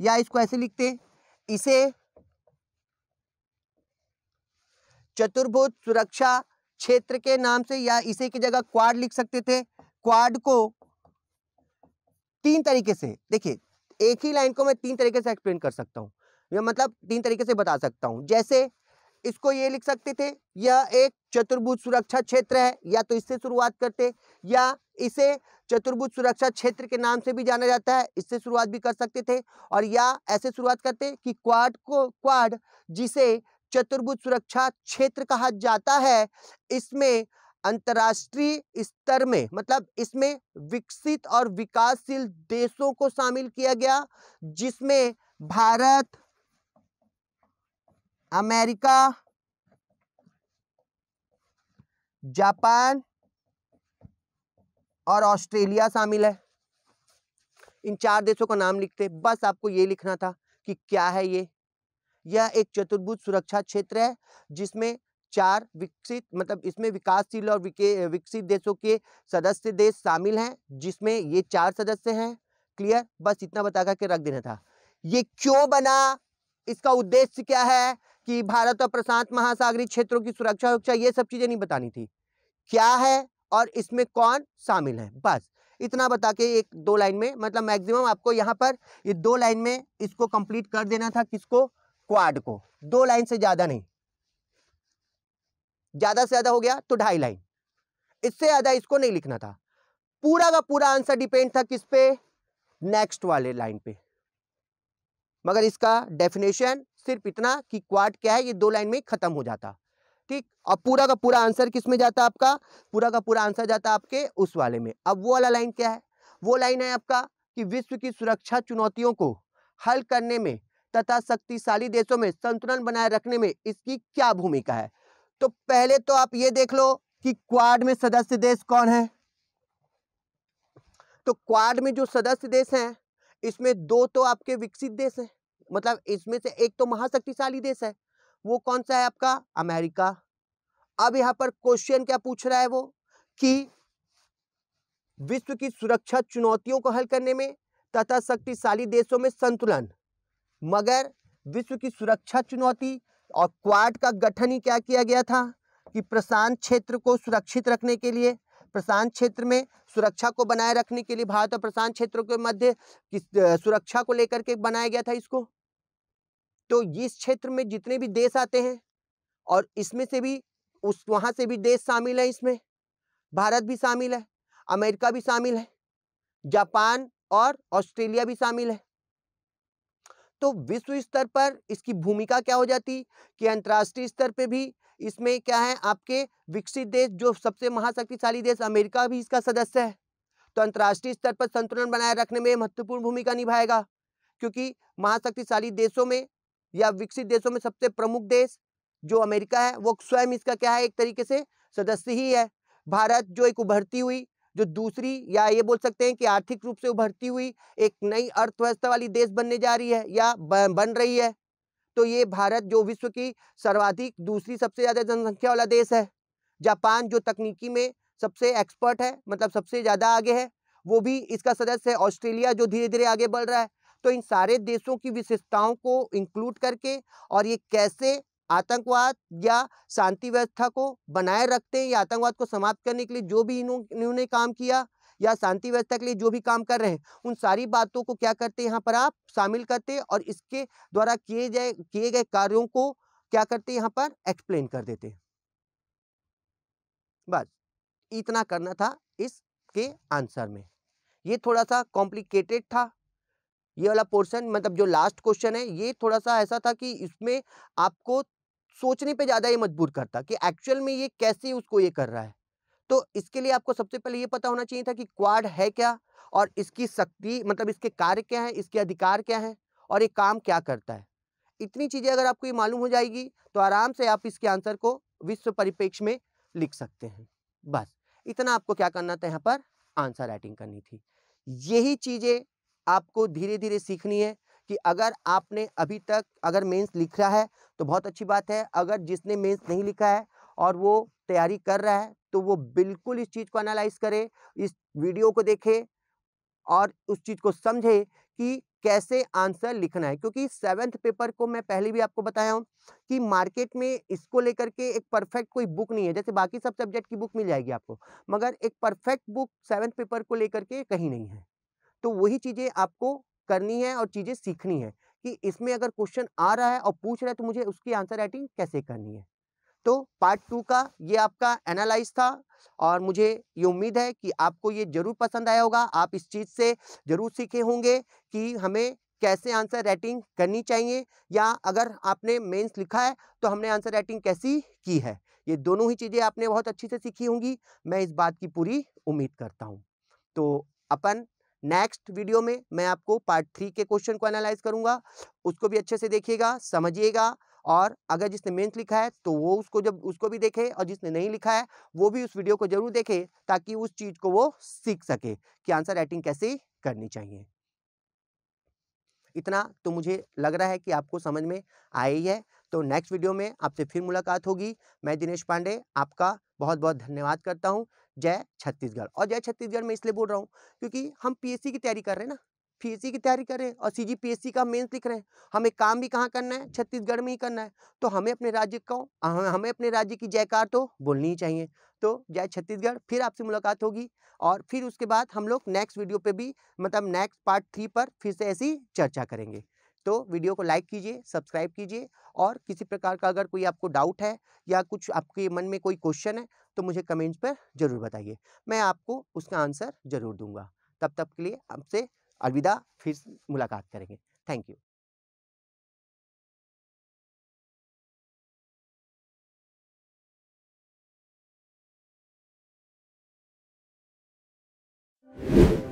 या इसको ऐसे लिखते इसे चतुर्भुज सुरक्षा क्षेत्र के नाम से या इसे की जगह क्वाड लिख सकते थे क्वाड को तीन तरीके से देखिए एक ही लाइन को मैं तीन तरीके से एक्सप्लेन कर सकता या मतलब तीन तरीके से बता सकता हूं जैसे इसको ये लिख सकते थे यह एक चतुर्भुज सुरक्षा क्षेत्र है या तो इससे शुरुआत करते या इसे चतुर्भुज सुरक्षा क्षेत्र के नाम से भी जाना जाता है इससे शुरुआत भी कर सकते थे और या ऐसे शुरुआत करते कि क्वाड को क्वाड जिसे चतुर्भुज सुरक्षा क्षेत्र कहा जाता है इसमें अंतर्राष्ट्रीय स्तर में मतलब इसमें विकसित और विकासशील देशों को शामिल किया गया जिसमें भारत अमेरिका जापान और ऑस्ट्रेलिया शामिल है इन चार देशों का नाम लिखते बस आपको ये लिखना था कि क्या है ये यह एक चतुर्भुज सुरक्षा क्षेत्र है जिसमें चार विकसित मतलब इसमें विकासशील और विकसित देशों के सदस्य देश शामिल हैं जिसमें ये चार सदस्य हैं क्लियर बस इतना बता करके रख देना था ये क्यों बना इसका उद्देश्य क्या है कि भारत और प्रशांत महासागरीय क्षेत्रों की सुरक्षा उरक्षा ये सब चीज़ें नहीं बतानी थी क्या है और इसमें कौन शामिल है बस इतना बता के एक दो लाइन में मतलब मैक्सिमम आपको यहाँ पर ये दो लाइन में इसको कंप्लीट कर देना था किसको क्वाड को दो लाइन से ज़्यादा नहीं ज़्यादा से ज़्यादा हो गया तो ढाई लाइन इससे ज़्यादा इसको नहीं लिखना था पूरा का पूरा आंसर डिपेंड था किस पे नेक्स्ट वाले लाइन पे मगर इसका डेफिनेशन सिर्फ इतना कि क्वाड क्या है ये दो लाइन में खत्म हो जाता ठीक अब पूरा का पूरा आंसर किस में जाता आपका पूरा का पूरा आंसर जाता आपके उस वाले में अब वो वाला लाइन क्या है वो लाइन है आपका कि विश्व की सुरक्षा चुनौतियों को हल करने में तथा शक्तिशाली देशों में संतुलन बनाए रखने में इसकी क्या भूमिका है तो पहले तो आप ये देख लो कि क्वाड में सदस्य देश कौन है तो क्वाड में जो सदस्य देश हैं इसमें दो तो आपके विकसित देश हैं मतलब इसमें से एक तो महाशक्तिशाली देश है वो कौन सा है आपका अमेरिका अब यहाँ पर क्वेश्चन क्या पूछ रहा है वो कि विश्व की सुरक्षा चुनौतियों को हल करने में तथा शक्तिशाली देशों में संतुलन मगर विश्व की सुरक्षा चुनौती और क्वाड का गठन ही क्या किया गया था कि प्रशांत क्षेत्र को सुरक्षित रखने के लिए प्रशांत क्षेत्र में सुरक्षा को बनाए रखने के लिए भारत और प्रशांत क्षेत्रों के मध्य सुरक्षा को लेकर के बनाया गया था इसको तो इस क्षेत्र में जितने भी देश आते हैं और इसमें से भी उस वहां से भी देश शामिल है इसमें भारत भी शामिल है अमेरिका भी शामिल है जापान और ऑस्ट्रेलिया भी शामिल है तो विश्व स्तर पर इसकी भूमिका क्या हो जाती कि अंतर्राष्ट्रीय स्तर पर भी इसमें क्या है आपके विकसित देश जो सबसे महाशक्तिशाली देश अमेरिका भी इसका सदस्य है तो अंतर्राष्ट्रीय स्तर पर संतुलन बनाए रखने में महत्वपूर्ण भूमिका निभाएगा क्योंकि महाशक्तिशाली देशों में या विकसित देशों में सबसे प्रमुख देश जो अमेरिका है वो स्वयं इसका क्या है एक तरीके से सदस्य ही है भारत जो एक उभरती हुई जो दूसरी या ये बोल सकते हैं कि आर्थिक रूप से उभरती हुई एक नई अर्थव्यवस्था वाली देश बनने जा रही है या बन रही है तो ये भारत जो विश्व की सर्वाधिक दूसरी सबसे ज़्यादा जनसंख्या वाला देश है जापान जो तकनीकी में सबसे एक्सपर्ट है मतलब सबसे ज़्यादा आगे है वो भी इसका सदस्य है ऑस्ट्रेलिया जो धीरे धीरे आगे बढ़ रहा है तो इन सारे देशों की विशेषताओं को इंक्लूड करके और ये कैसे आतंकवाद या शांति व्यवस्था को बनाए रखते हैं या आतंकवाद को समाप्त करने के लिए जो भी इन्होंने काम किया या शांति व्यवस्था के लिए जो भी काम कर रहे हैं उन सारी बातों को क्या करते हैं यहाँ पर आप शामिल करते हैं और इसके द्वारा किए जाए किए गए कार्यों को क्या करते हैं यहाँ पर एक्सप्लेन कर देते हैं बस इतना करना था इसके आंसर में ये थोड़ा सा कॉम्प्लिकेटेड था ये वाला पोर्शन मतलब जो लास्ट क्वेश्चन है ये थोड़ा सा ऐसा था कि इसमें आपको सोचने पे ज़्यादा ये मजबूर करता कि एक्चुअल में ये कैसे उसको ये कर रहा है तो इसके लिए आपको सबसे पहले ये पता होना चाहिए था कि क्वाड है क्या और इसकी शक्ति मतलब इसके कार्य क्या है इसके अधिकार क्या है और ये काम क्या करता है इतनी चीज़ें अगर आपको ये मालूम हो जाएगी तो आराम से आप इसके आंसर को विश्व परिप्रेक्ष्य में लिख सकते हैं बस इतना आपको क्या करना था यहाँ पर आंसर राइटिंग करनी थी यही चीज़ें आपको धीरे धीरे सीखनी है कि अगर आपने अभी तक अगर मेंस लिखा है तो बहुत अच्छी बात है अगर जिसने मेंस नहीं लिखा है और वो तैयारी कर रहा है तो वो बिल्कुल इस चीज़ को एनालाइज करे इस वीडियो को देखे और उस चीज़ को समझे कि कैसे आंसर लिखना है क्योंकि सेवन्थ पेपर को मैं पहले भी आपको बताया हूँ कि मार्केट में इसको लेकर के एक परफेक्ट कोई बुक नहीं है जैसे बाकी सब सब्जेक्ट की बुक मिल जाएगी आपको मगर एक परफेक्ट बुक सेवन्थ पेपर को लेकर के कहीं नहीं है तो वही चीज़ें आपको करनी है और चीज़ें सीखनी है कि इसमें अगर क्वेश्चन आ रहा है और पूछ रहा है तो मुझे उसकी आंसर राइटिंग कैसे करनी है तो पार्ट टू का ये आपका एनालाइज था और मुझे ये उम्मीद है कि आपको ये जरूर पसंद आया होगा आप इस चीज़ से जरूर सीखे होंगे कि हमें कैसे आंसर राइटिंग करनी चाहिए या अगर आपने मेंस लिखा है तो हमने आंसर राइटिंग कैसी की है ये दोनों ही चीज़ें आपने बहुत अच्छी से सीखी होंगी मैं इस बात की पूरी उम्मीद करता हूँ तो अपन नेक्स्ट वीडियो में मैं आपको पार्ट थ्री के क्वेश्चन को एनालाइज करूंगा उसको भी अच्छे से देखिएगा समझिएगा और अगर जिसने मेंस लिखा है तो वो उसको जब उसको भी देखे और जिसने नहीं लिखा है वो भी उस वीडियो को जरूर देखे ताकि उस चीज़ को वो सीख सके कि आंसर राइटिंग कैसे करनी चाहिए इतना तो मुझे लग रहा है कि आपको समझ में ही है तो नेक्स्ट वीडियो में आपसे फिर मुलाकात होगी मैं दिनेश पांडे आपका बहुत बहुत धन्यवाद करता हूँ जय छत्तीसगढ़ और जय छत्तीसगढ़ मैं इसलिए बोल रहा हूँ क्योंकि हम पी की तैयारी कर रहे हैं ना पी की तैयारी कर रहे हैं और सी जी का मेंस लिख रहे हैं हमें काम भी कहाँ करना है छत्तीसगढ़ में ही करना है तो हमें अपने राज्य को हमें अपने राज्य की जयकार तो बोलनी ही चाहिए तो जय छत्तीसगढ़ फिर आपसे मुलाकात होगी और फिर उसके बाद हम लोग नेक्स्ट वीडियो पे भी मतलब नेक्स्ट पार्ट थ्री पर फिर से ऐसी चर्चा करेंगे तो वीडियो को लाइक कीजिए सब्सक्राइब कीजिए और किसी प्रकार का अगर कोई आपको डाउट है या कुछ आपके मन में कोई क्वेश्चन है तो मुझे कमेंट्स पर ज़रूर बताइए मैं आपको उसका आंसर ज़रूर दूंगा तब तक के लिए आपसे अलविदा फिर मुलाकात करेंगे थैंक यू Thank you.